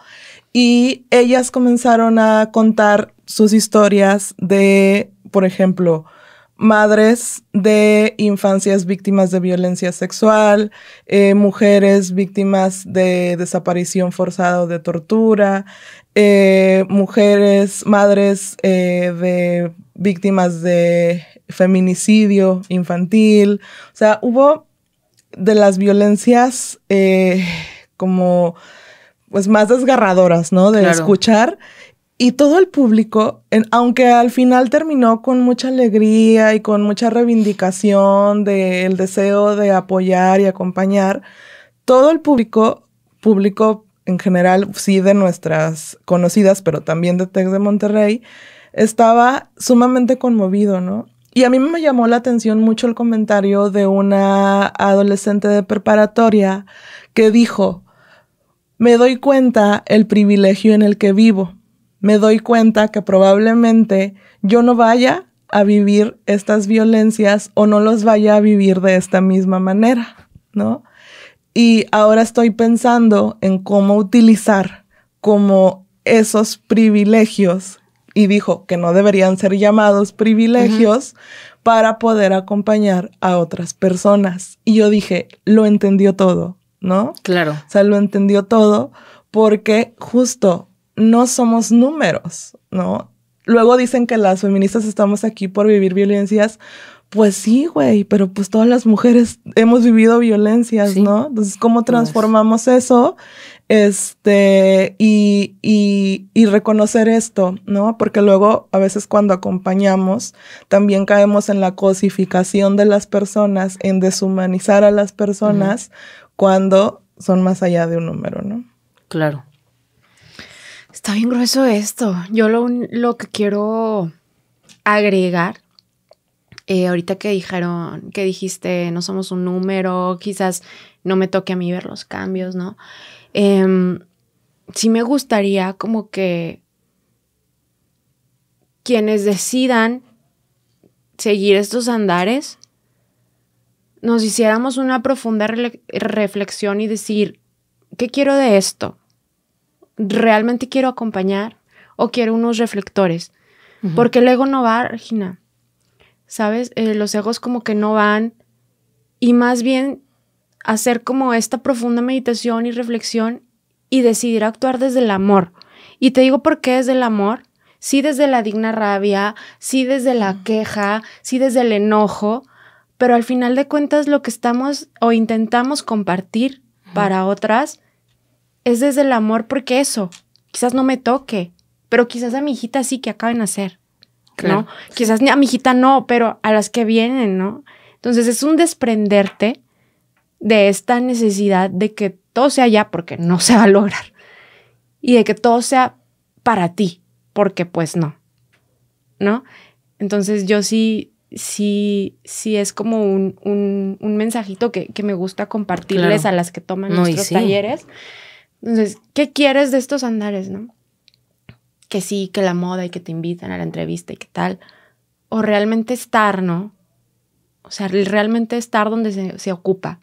Y ellas comenzaron a contar sus historias de, por ejemplo, madres de infancias víctimas de violencia sexual, eh, mujeres víctimas de desaparición forzada o de tortura, eh, mujeres, madres eh, de víctimas de feminicidio infantil. O sea, hubo de las violencias como pues más desgarradoras, ¿no? De escuchar y todo el público, aunque al final terminó con mucha alegría y con mucha reivindicación del deseo de apoyar y acompañar, todo el público, público en general, sí de nuestras conocidas, pero también de Tex de Monterrey, estaba sumamente conmovido, ¿no? Y a mí me llamó la atención mucho el comentario de una adolescente de preparatoria que dijo, me doy cuenta el privilegio en el que vivo me doy cuenta que probablemente yo no vaya a vivir estas violencias o no los vaya a vivir de esta misma manera, ¿no? Y ahora estoy pensando en cómo utilizar como esos privilegios, y dijo que no deberían ser llamados privilegios, para poder acompañar a otras personas. Y yo dije, lo entendió todo, ¿no? Claro. O sea, lo entendió todo porque justo no somos números, ¿no? Luego dicen que las feministas estamos aquí por vivir violencias. Pues sí, güey, pero pues todas las mujeres hemos vivido violencias, ¿no? Entonces, ¿cómo transformamos eso? Este, y, reconocer esto, ¿no? Porque luego, a veces cuando acompañamos, también caemos en la cosificación de las personas, en deshumanizar a las personas cuando son más allá de un número, ¿no? Claro. Está bien grueso esto. Yo lo, que quiero agregar, eh, ahorita que dijeron, que dijiste, no somos un número, quizás no me toque a mí ver los cambios, ¿no? Em, sí me gustaría como que quienes decidan seguir estos andares, nos hiciéramos una profunda reflexión y decir, ¿qué quiero de esto? realmente quiero acompañar o quiero unos reflectores. Porque el ego no va, Regina. ¿Sabes? Eh, los egos como que no van. Y más bien hacer como esta profunda meditación y reflexión y decidir actuar desde el amor. Y te digo por qué desde el amor. Sí desde la digna rabia, sí desde la queja, sí desde el enojo, pero al final de cuentas lo que estamos o intentamos compartir para otras es desde el amor porque eso, quizás no me toque, pero quizás a mi hijita sí que acaben de hacer, ¿no? Quizás a mi hijita no, pero a las que vienen, ¿no? Entonces es un desprenderte de esta necesidad de que todo sea ya porque no se va a lograr y de que todo sea para ti, porque pues no, ¿no? Entonces yo sí, sí, sí es como un, mensajito que, me gusta compartirles a las que toman nuestros talleres entonces, ¿qué quieres de estos andares, no? Que sí, que la moda y que te invitan a la entrevista y qué tal. O realmente estar, ¿no? O sea, realmente estar donde se, se ocupa,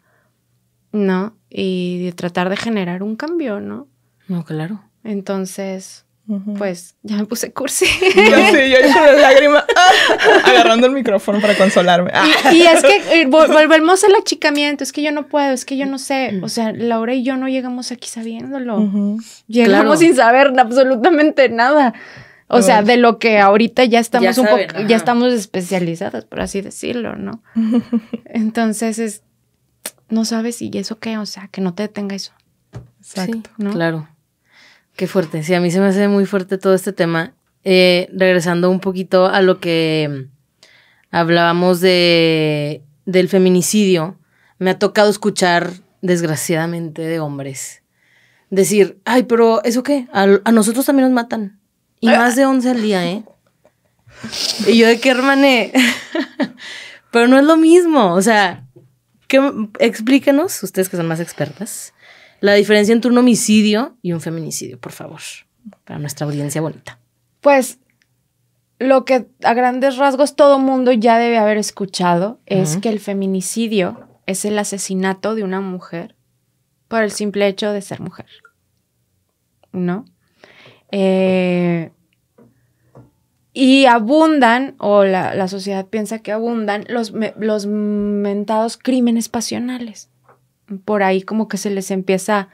¿no? Y tratar de generar un cambio, ¿no? No, claro. Entonces, pues ya me puse cursi. Yo sí, yo con las lágrimas agarrando el micrófono para consolarme. Ah. y, es que eh, volvemos al achicamiento, es que yo no puedo, es que yo no sé. O sea, Laura y yo no llegamos aquí sabiéndolo. Llegamos sin saber absolutamente nada. O sea, de lo que ahorita ya estamos ya un poco, ya estamos especializadas, por así decirlo, ¿no? Entonces es, no sabes y eso qué, o sea, que no te detenga eso. Exacto. Claro. Qué fuerte. Sí, a mí se me hace muy fuerte todo este tema. Eh, regresando un poquito a lo que mm, hablábamos de, del feminicidio, me ha tocado escuchar, desgraciadamente, de hombres decir, ay, pero ¿eso qué? A, nosotros también nos matan. Y ah. más de 11 al día, ¿eh? Y yo de qué hermané. pero no es lo mismo. O sea, ¿qué, explíquenos, ustedes que son más expertas, la diferencia entre un homicidio y un feminicidio, por favor, para nuestra audiencia bonita. Pues lo que a grandes rasgos todo mundo ya debe haber escuchado es que el feminicidio es el asesinato de una mujer por el simple hecho de ser mujer. ¿No? Eh, y abundan, o la, sociedad piensa que abundan, los mentados crímenes pasionales por ahí como que se les empieza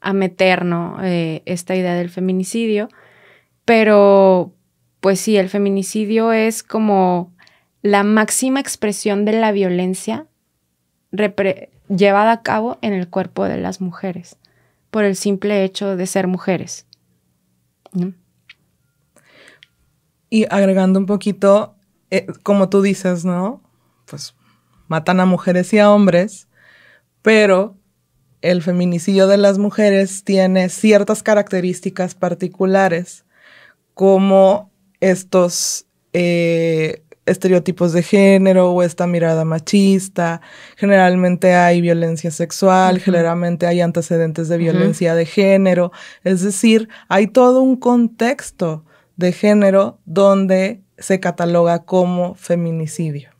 a meter, ¿no? Eh, esta idea del feminicidio. Pero, pues sí, el feminicidio es como la máxima expresión de la violencia llevada a cabo en el cuerpo de las mujeres, por el simple hecho de ser mujeres. Y agregando un poquito, eh, como tú dices, ¿no? Pues matan a mujeres y a hombres, pero el feminicidio de las mujeres tiene ciertas características particulares, como estos eh, estereotipos de género o esta mirada machista. Generalmente hay violencia sexual, generalmente hay antecedentes de violencia de género. Es decir, hay todo un contexto de género donde se cataloga como feminicidio.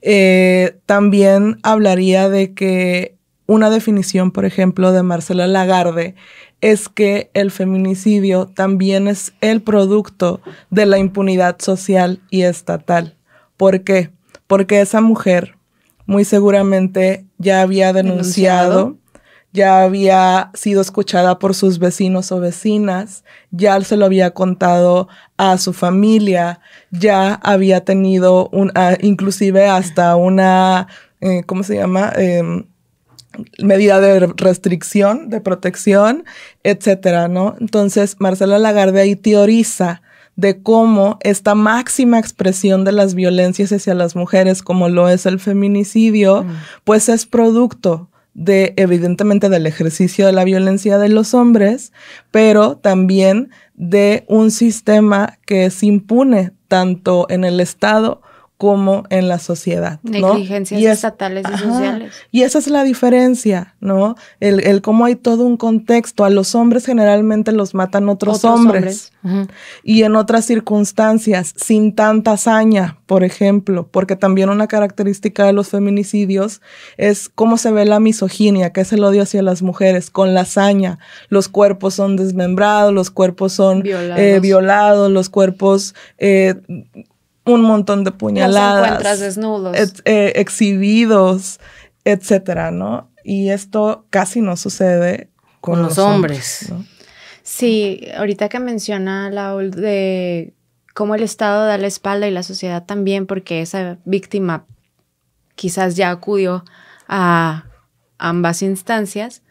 Eh, también hablaría de que una definición, por ejemplo, de Marcela Lagarde es que el feminicidio también es el producto de la impunidad social y estatal. ¿Por qué? Porque esa mujer muy seguramente ya había ¿Denunciado? ya había sido escuchada por sus vecinos o vecinas, ya se lo había contado a su familia, ya había tenido un, ah, inclusive hasta una, eh, ¿cómo se llama? Em, medida de restricción, de protección, etcétera, ¿no? Entonces, Marcela Lagarde ahí teoriza de cómo esta máxima expresión de las violencias hacia las mujeres, como lo es el feminicidio, mm. pues es producto de, evidentemente, del ejercicio de la violencia de los hombres, pero también de un sistema que se impune tanto en el Estado como en la sociedad. Negligencias estatales y sociales. Y esa es la diferencia, ¿no? El, el, cómo hay todo un contexto. A los hombres generalmente los matan otros, hombres. Y en otras circunstancias, sin tanta hazaña, por ejemplo, porque también una característica de los feminicidios es cómo se ve la misoginia, que es el odio hacia las mujeres, con la hazaña. Los cuerpos son desmembrados, los cuerpos son eh, violados, los cuerpos eh, un montón de puñaladas. Eh, exhibidos, etcétera, ¿no? Y esto casi no sucede con, los, hombres. Sí, ahorita que menciona la de cómo el Estado da la espalda y la sociedad también, porque esa víctima quizás ya acudió a ambas instancias,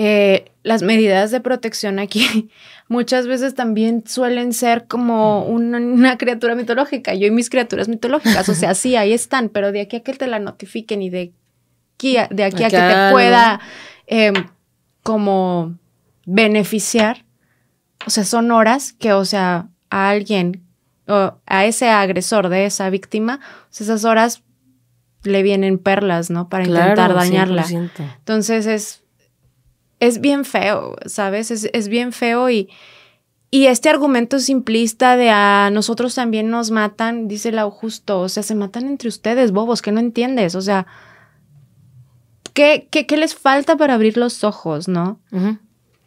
eh, las medidas de protección aquí muchas veces también suelen ser como una, criatura mitológica, yo y mis criaturas mitológicas, o sea, sí, ahí están, pero de aquí a que te la notifiquen y de aquí a, de aquí a que te pueda em, como beneficiar, o sea, son horas que, o sea, a alguien o a ese agresor de esa víctima, esas horas le vienen perlas, ¿no? Para intentar dañarla. Entonces es es bien feo, ¿sabes? Es, bien feo y, y este argumento simplista de a ah, nosotros también nos matan, dice la justo, o sea, se matan entre ustedes, bobos, que no entiendes, o sea, ¿qué, les falta para abrir los ojos, no?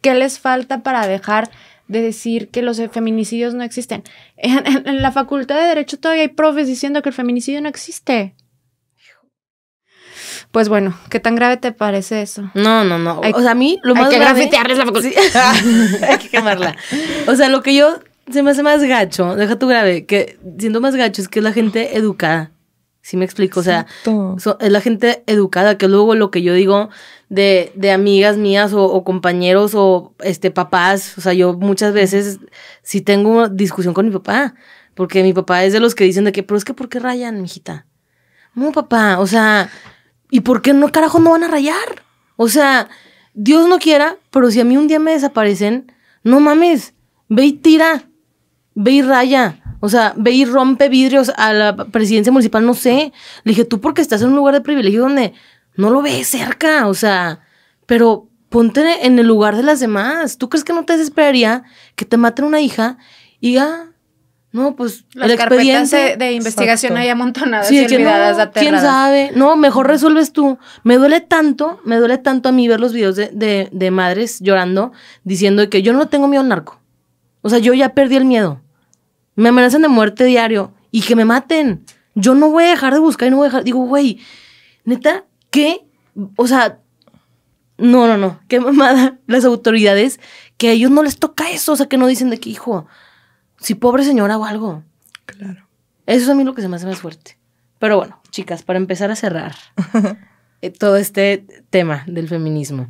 ¿Qué les falta para dejar de decir que los feminicidios no existen? En, en la Facultad de Derecho todavía hay profes diciendo que el feminicidio no existe. Pues bueno, ¿qué tan grave te parece eso? No, no, no. o sea, a mí lo más grave... Hay que la facultad. hay que quemarla. O sea, lo que yo se me hace más gacho, deja tu grave, que siendo más gacho es que es la gente educada. si me explico? O sea, es la gente educada, que luego lo que yo digo de, de amigas mías o, compañeros o este papás, o sea, yo muchas veces sí tengo discusión con mi papá, porque mi papá es de los que dicen de que, pero es que ¿por qué rayan, mijita? No, papá, o sea, ¿Y por qué no, carajo, no van a rayar? O sea, Dios no quiera, pero si a mí un día me desaparecen, no mames, ve y tira, ve y raya. O sea, ve y rompe vidrios a la presidencia municipal, no sé. Le dije, tú porque estás en un lugar de privilegio donde no lo ves cerca, o sea, pero ponte en el lugar de las demás. ¿Tú crees que no te desesperaría que te maten una hija y no, pues las el de, de investigación hay amontonadas sí, y olvidadas, no, ¿Quién sabe? No, mejor resuelves tú. Me duele tanto, me duele tanto a mí ver los videos de, de, madres llorando diciendo que yo no tengo miedo al narco. O sea, yo ya perdí el miedo. Me amenazan de muerte diario y que me maten. Yo no voy a dejar de buscar y no voy a dejar. Digo, güey, neta, ¿qué? O sea, no, no, no. Qué mamada las autoridades que a ellos no les toca eso. O sea, que no dicen de qué, hijo, si pobre señora o algo. Claro. Eso es a mí lo que se me hace más fuerte. Pero bueno, chicas, para empezar a cerrar eh, todo este tema del feminismo,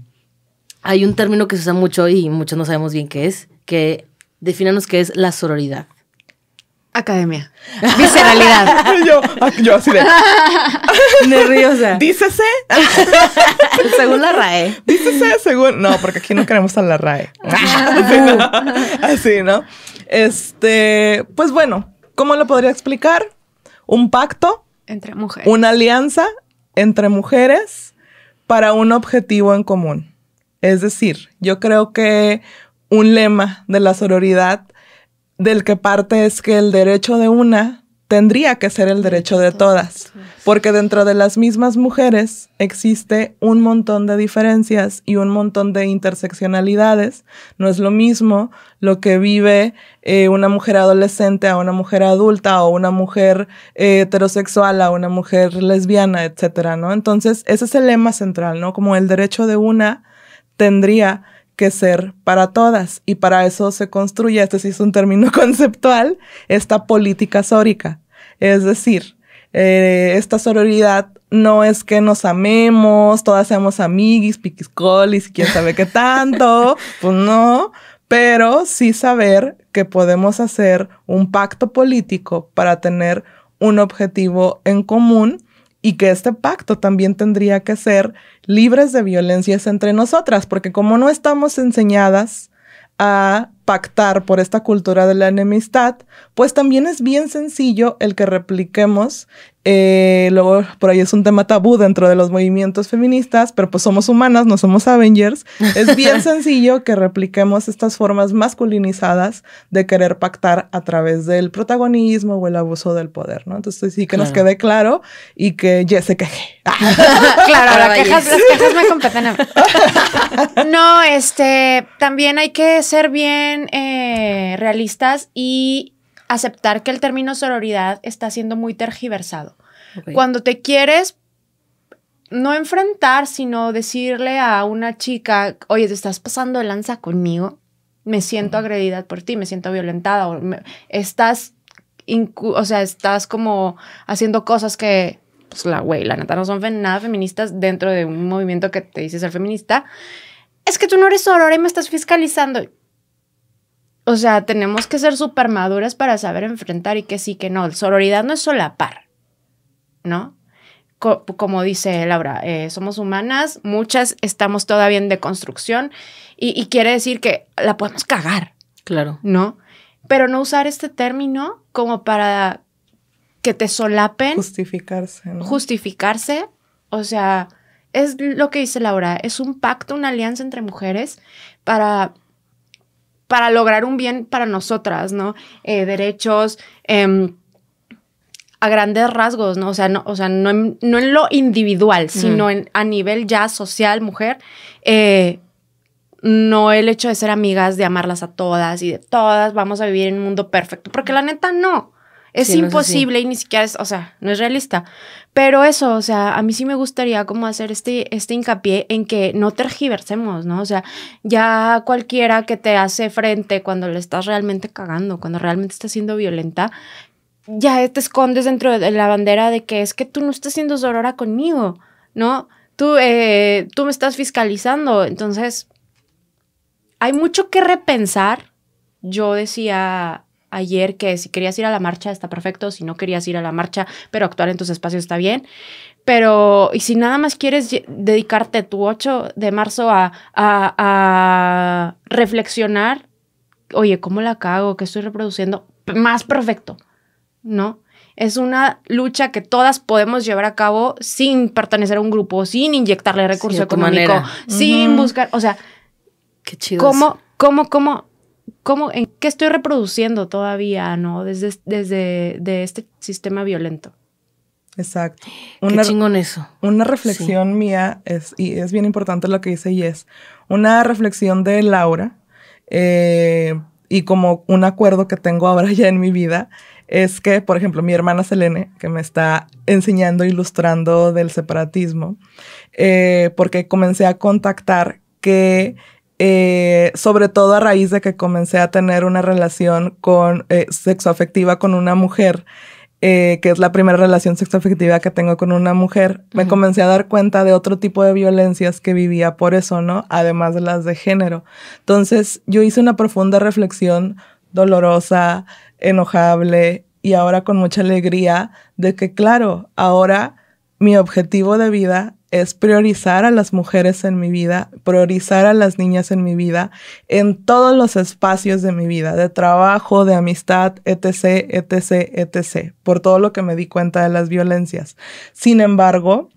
hay un término que se usa mucho y muchos no sabemos bien qué es, que definanos qué es la sororidad. Academia. Visceralidad. yo, ah, yo así de. Nerviosa. Dícese. según la RAE. Dícese según. No, porque aquí no queremos a la RAE. Así, ¿no? Este, pues bueno, ¿cómo lo podría explicar? Un pacto. Entre mujeres. Una alianza entre mujeres para un objetivo en común. Es decir, yo creo que un lema de la sororidad del que parte es que el derecho de una tendría que ser el derecho de todas, porque dentro de las mismas mujeres existe un montón de diferencias y un montón de interseccionalidades. No es lo mismo lo que vive eh, una mujer adolescente a una mujer adulta o una mujer eh, heterosexual a una mujer lesbiana, etcétera, ¿no? Entonces, ese es el lema central, ¿no? Como el derecho de una tendría que ser para todas y para eso se construye, este sí es un término conceptual, esta política sórica es decir, eh, esta sororidad no es que nos amemos, todas seamos amiguis, piquiscolis, quién sabe qué tanto, pues no, pero sí saber que podemos hacer un pacto político para tener un objetivo en común y que este pacto también tendría que ser libres de violencias entre nosotras, porque como no estamos enseñadas a pactar por esta cultura de la enemistad, pues también es bien sencillo el que repliquemos eh, luego, por ahí es un tema tabú dentro de los movimientos feministas, pero pues somos humanas, no somos Avengers. Es bien sencillo que repliquemos estas formas masculinizadas de querer pactar a través del protagonismo o el abuso del poder, ¿no? Entonces, pues, sí que nos quede claro y que ya se queje. Ah. claro, las quejas, las quejas me competen No, este, también hay que ser bien eh, realistas y aceptar que el término sororidad está siendo muy tergiversado. Cuando te quieres no enfrentar, sino decirle a una chica, oye, te estás pasando lanza conmigo, me siento agredida por ti, me siento violentada, o estás, o sea, estás como haciendo cosas que, pues la güey, la neta no son nada feministas dentro de un movimiento que te dice ser feminista. Es que tú no eres sorora y me estás fiscalizando o sea, tenemos que ser súper maduras para saber enfrentar y que sí, que no. Sororidad no es solapar, ¿no? como dice Laura, eh, somos humanas, muchas estamos todavía en deconstrucción y, quiere decir que la podemos cagar. Claro. ¿No? Pero no usar este término como para que te solapen. Justificarse. Justificarse. O sea, es lo que dice Laura, es un pacto, una alianza entre mujeres para para lograr un bien para nosotras, ¿no? Eh, derechos. Em, a grandes rasgos, ¿no? O sea, no, o sea, no, en, lo individual, sino en, a nivel ya social, mujer, eh, no el hecho de ser amigas, de amarlas a todas y de todas, vamos a vivir en un mundo perfecto, porque la neta no, es imposible y ni siquiera es, o sea, no es realista. Pero eso, o sea, a mí sí me gustaría como hacer este, este hincapié en que no tergiversemos, ¿no? O sea, ya cualquiera que te hace frente cuando le estás realmente cagando, cuando realmente estás siendo violenta, ya te escondes dentro de la bandera de que es que tú no estás siendo sorora conmigo, ¿no? Tú, eh, tú me estás fiscalizando. Entonces, hay mucho que repensar. Yo decía ayer que si querías ir a la marcha está perfecto, si no querías ir a la marcha, pero actuar en tus espacios está bien. Pero, y si nada más quieres dedicarte tu 8 de marzo a, reflexionar, oye, ¿cómo la cago? ¿Qué estoy reproduciendo? Más perfecto, ¿no? Es una lucha que todas podemos llevar a cabo sin pertenecer a un grupo, sin inyectarle recurso económico, sin buscar, o sea, Qué chido. ¿Cómo, cómo, cómo ¿Cómo, ¿En qué estoy reproduciendo todavía, no? Desde, desde este sistema violento. Exacto. Una, qué chingón eso. Una reflexión mía, es, y es bien importante lo que dice Yes, una reflexión de Laura, eh, y como un acuerdo que tengo ahora ya en mi vida, es que, por ejemplo, mi hermana Selene, que me está enseñando, ilustrando del separatismo, eh, porque comencé a contactar que eh, sobre todo a raíz de que comencé a tener una relación con eh, sexoafectiva con una mujer, eh, que es la primera relación sexoafectiva que tengo con una mujer, me comencé a dar cuenta de otro tipo de violencias que vivía por eso, ¿no? Además de las de género. Entonces, yo hice una profunda reflexión dolorosa, enojable y ahora con mucha alegría de que, claro, ahora mi objetivo de vida es priorizar a las mujeres en mi vida, priorizar a las niñas en mi vida, en todos los espacios de mi vida, de trabajo, de amistad, etc., etc., etc., por todo lo que me di cuenta de las violencias. Sin embargo,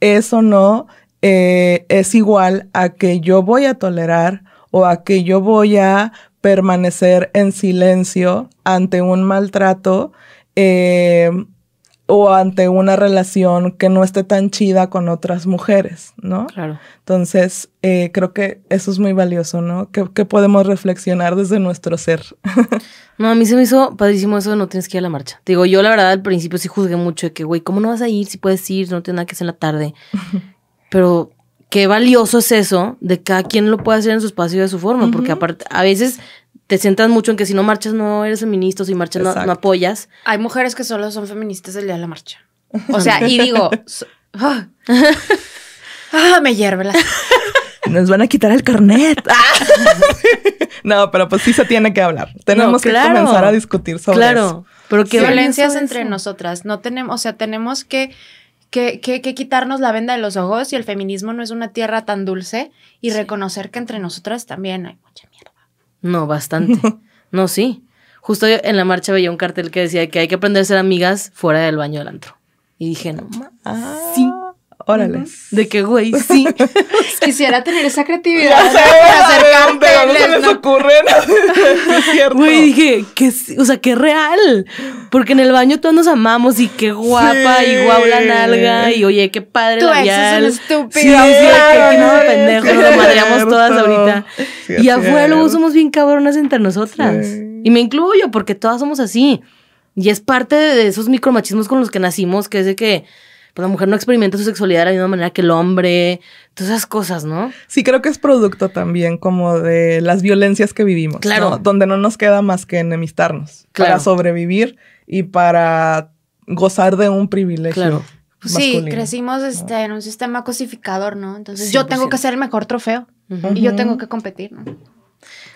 eso no eh, es igual a que yo voy a tolerar o a que yo voy a permanecer en silencio ante un maltrato eh, o ante una relación que no esté tan chida con otras mujeres, ¿no? Claro. Entonces, eh, creo que eso es muy valioso, ¿no? Que, podemos reflexionar desde nuestro ser. no, a mí se me hizo padrísimo eso de no tienes que ir a la marcha. Te digo, yo la verdad al principio sí juzgué mucho de que, güey, ¿cómo no vas a ir si puedes ir? No tienes nada que hacer en la tarde. Pero qué valioso es eso de que cada quien lo pueda hacer en su espacio y de su forma, porque aparte, a veces te sientas mucho en que si no marchas no eres feminista, si marchas no, apoyas. Hay mujeres que solo son feministas el día de la marcha. O sea, y digo, ah, ¡Ah, me hierve la... Nos van a quitar el carnet. Ah. no, pero pues sí se tiene que hablar. Tenemos que comenzar a discutir sobre eso. claro, Pero qué violencias entre nosotras. No tenemos, o sea, tenemos que, que, quitarnos la venda de los ojos y el feminismo no es una tierra tan dulce y reconocer que entre nosotras también hay mucha no, bastante. no, sí. Justo en la marcha veía un cartel que decía que hay que aprender a ser amigas fuera del baño del antro. Y dije, no, Sí órale. De que, güey, sí. Quisiera tener esa creatividad para hacer pero no les ocurre Güey, dije, que, o sea, que real. Porque en el baño todos nos amamos y qué guapa y guau la nalga y oye, qué padre Tú labial. Eres un estúpido. Sí, no pendejo, lo madreamos todas ahorita. y afuera lo somos bien cabronas entre nosotras. Y me incluyo porque todas somos así. Y es parte de esos micromachismos con los que nacimos, que es de que pues, la mujer no experimenta su sexualidad de la misma manera que el hombre, todas esas cosas, ¿no? Sí, creo que es producto también como de las violencias que vivimos, claro. donde no nos queda más que enemistarnos para sobrevivir y para gozar de un privilegio. Claro. Pues sí, crecimos este, en un sistema cosificador, ¿no? Entonces yo tengo que ser el mejor trofeo y yo tengo que competir, ¿no?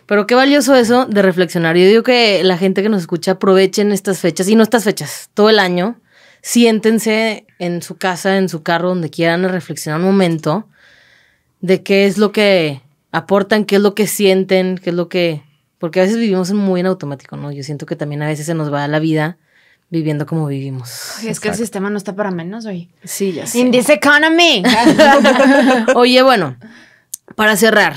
Pero qué valioso eso de reflexionar. Yo digo que la gente que nos escucha aprovechen estas fechas, y no estas fechas, todo el año, siéntense en su casa, en su carro, donde quieran, a reflexionar un momento de qué es lo que aportan, qué es lo que sienten, qué es lo que... Porque a veces vivimos muy en automático, ¿no? Yo siento que también a veces se nos va la vida viviendo como vivimos. es que el sistema no está para menos hoy. Sí, ya sé. In this economy. Oye, bueno, para cerrar,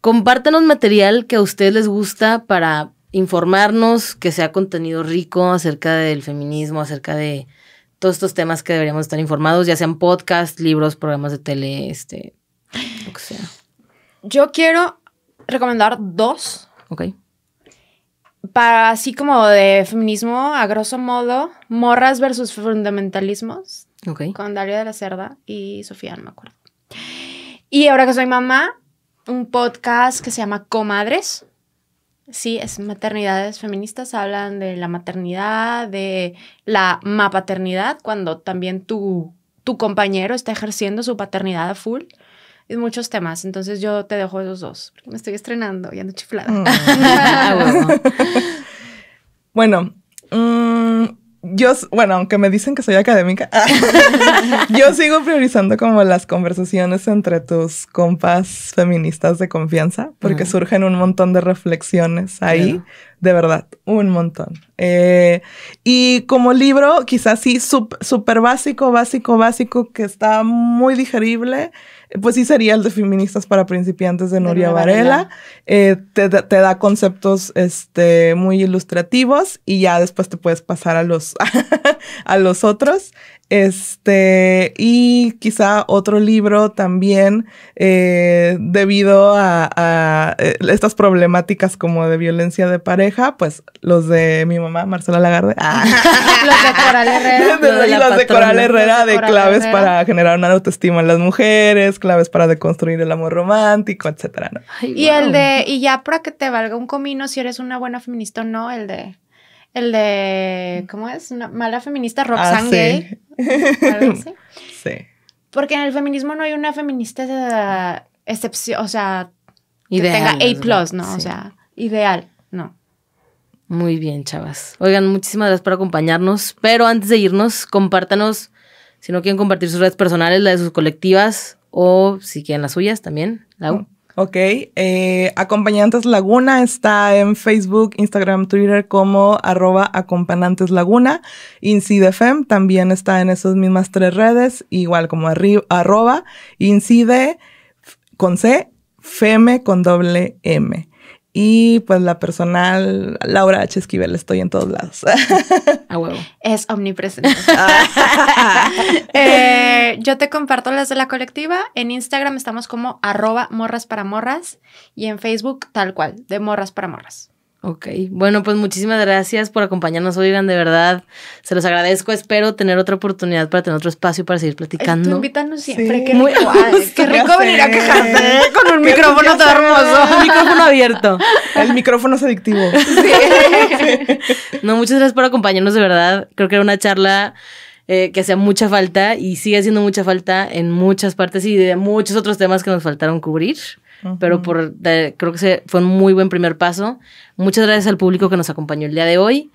compártenos material que a ustedes les gusta para informarnos, que sea contenido rico acerca del feminismo, acerca de todos estos temas que deberíamos estar informados, ya sean podcasts, libros, programas de tele, este, lo que sea. Yo quiero recomendar dos. Ok. Para así como de feminismo, a grosso modo, Morras versus Fundamentalismos. Con dario de la Cerda y Sofía, no me acuerdo. Y ahora que soy mamá, un podcast que se llama Comadres, Sí, es maternidades feministas hablan de la maternidad, de la mapaternidad, cuando también tu, tu compañero está ejerciendo su paternidad a full. Y muchos temas, entonces yo te dejo esos dos. Me estoy estrenando y ando chiflada. Mm. Ah, bueno. Mm, yo, bueno, aunque me dicen que soy académica, yo sigo priorizando como las conversaciones entre tus compas feministas de confianza, porque surgen un montón de reflexiones ahí, de verdad, un montón. Eh, y como libro, quizás sí, súper básico, básico, básico, que está muy digerible, pues sí sería el de Feministas para Principiantes de Nuria Varela. Eh, te, da conceptos este, muy ilustrativos y ya después te puedes pasar a los, a los otros. Este, y quizá otro libro también eh, debido a, eh, estas problemáticas como de violencia de pareja, pues los de mi mamá, Marcela Lagarde. Ah. los de Coral Herrera. De, los de Coral Herrera, de, claves para generar una autoestima en las mujeres, claves para deconstruir el amor romántico, etcétera. y el de, y ya para que te valga un comino si eres una buena feminista o no, el de el de, ¿cómo es? Una mala feminista, ah, Roxane Sí. sí. Porque en el feminismo no hay una feminista eh, excepción, o sea, que tenga A+, ¿no? O sea, ideal, no. Muy bien, chavas. Oigan, muchísimas gracias por acompañarnos, pero antes de irnos, compártanos, si no quieren compartir sus redes personales, las de sus colectivas, o si quieren las suyas también, mm. Ok, eh, Acompañantes Laguna está en Facebook, Instagram, Twitter como arroba Acompañantes Laguna. FEM también está en esas mismas tres redes, igual como arroba Incide con C, FEM con doble M. Y pues la personal, Laura H. Esquivel, estoy en todos lados. A huevo. Es omnipresente. Eh, yo te comparto las de la colectiva. En Instagram estamos como arroba morras para morras y en Facebook tal cual, de morras para morras. Ok, bueno, pues muchísimas gracias por acompañarnos, oigan, de verdad, se los agradezco, espero tener otra oportunidad para tener otro espacio para seguir platicando. Tú invítanos siempre, qué rico, rico venir a quejarse con un micrófono tan hermoso, un micrófono abierto. El micrófono es adictivo. No, muchas gracias por acompañarnos, de verdad, creo que era una charla eh, que hacía mucha falta y sigue haciendo mucha falta en muchas partes y de muchos otros temas que nos faltaron cubrir. Pero por, creo que se, fue un muy buen primer paso. Muchas gracias al público que nos acompañó el día de hoy.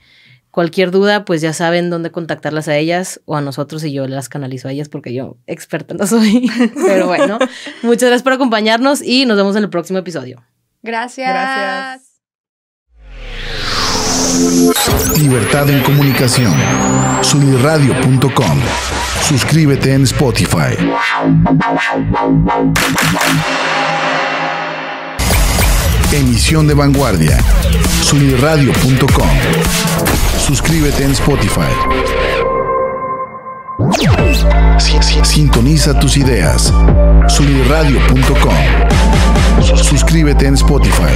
Cualquier duda, pues ya saben dónde contactarlas a ellas o a nosotros y yo las canalizo a ellas porque yo experta no soy. Pero bueno, muchas gracias por acompañarnos y nos vemos en el próximo episodio. Gracias. Gracias. Libertad en comunicación. Suscríbete en Spotify. Emisión de Vanguardia. Sunirradio.com. Suscríbete en Spotify. Sintoniza tus ideas. Sunirradio.com. Suscríbete en Spotify.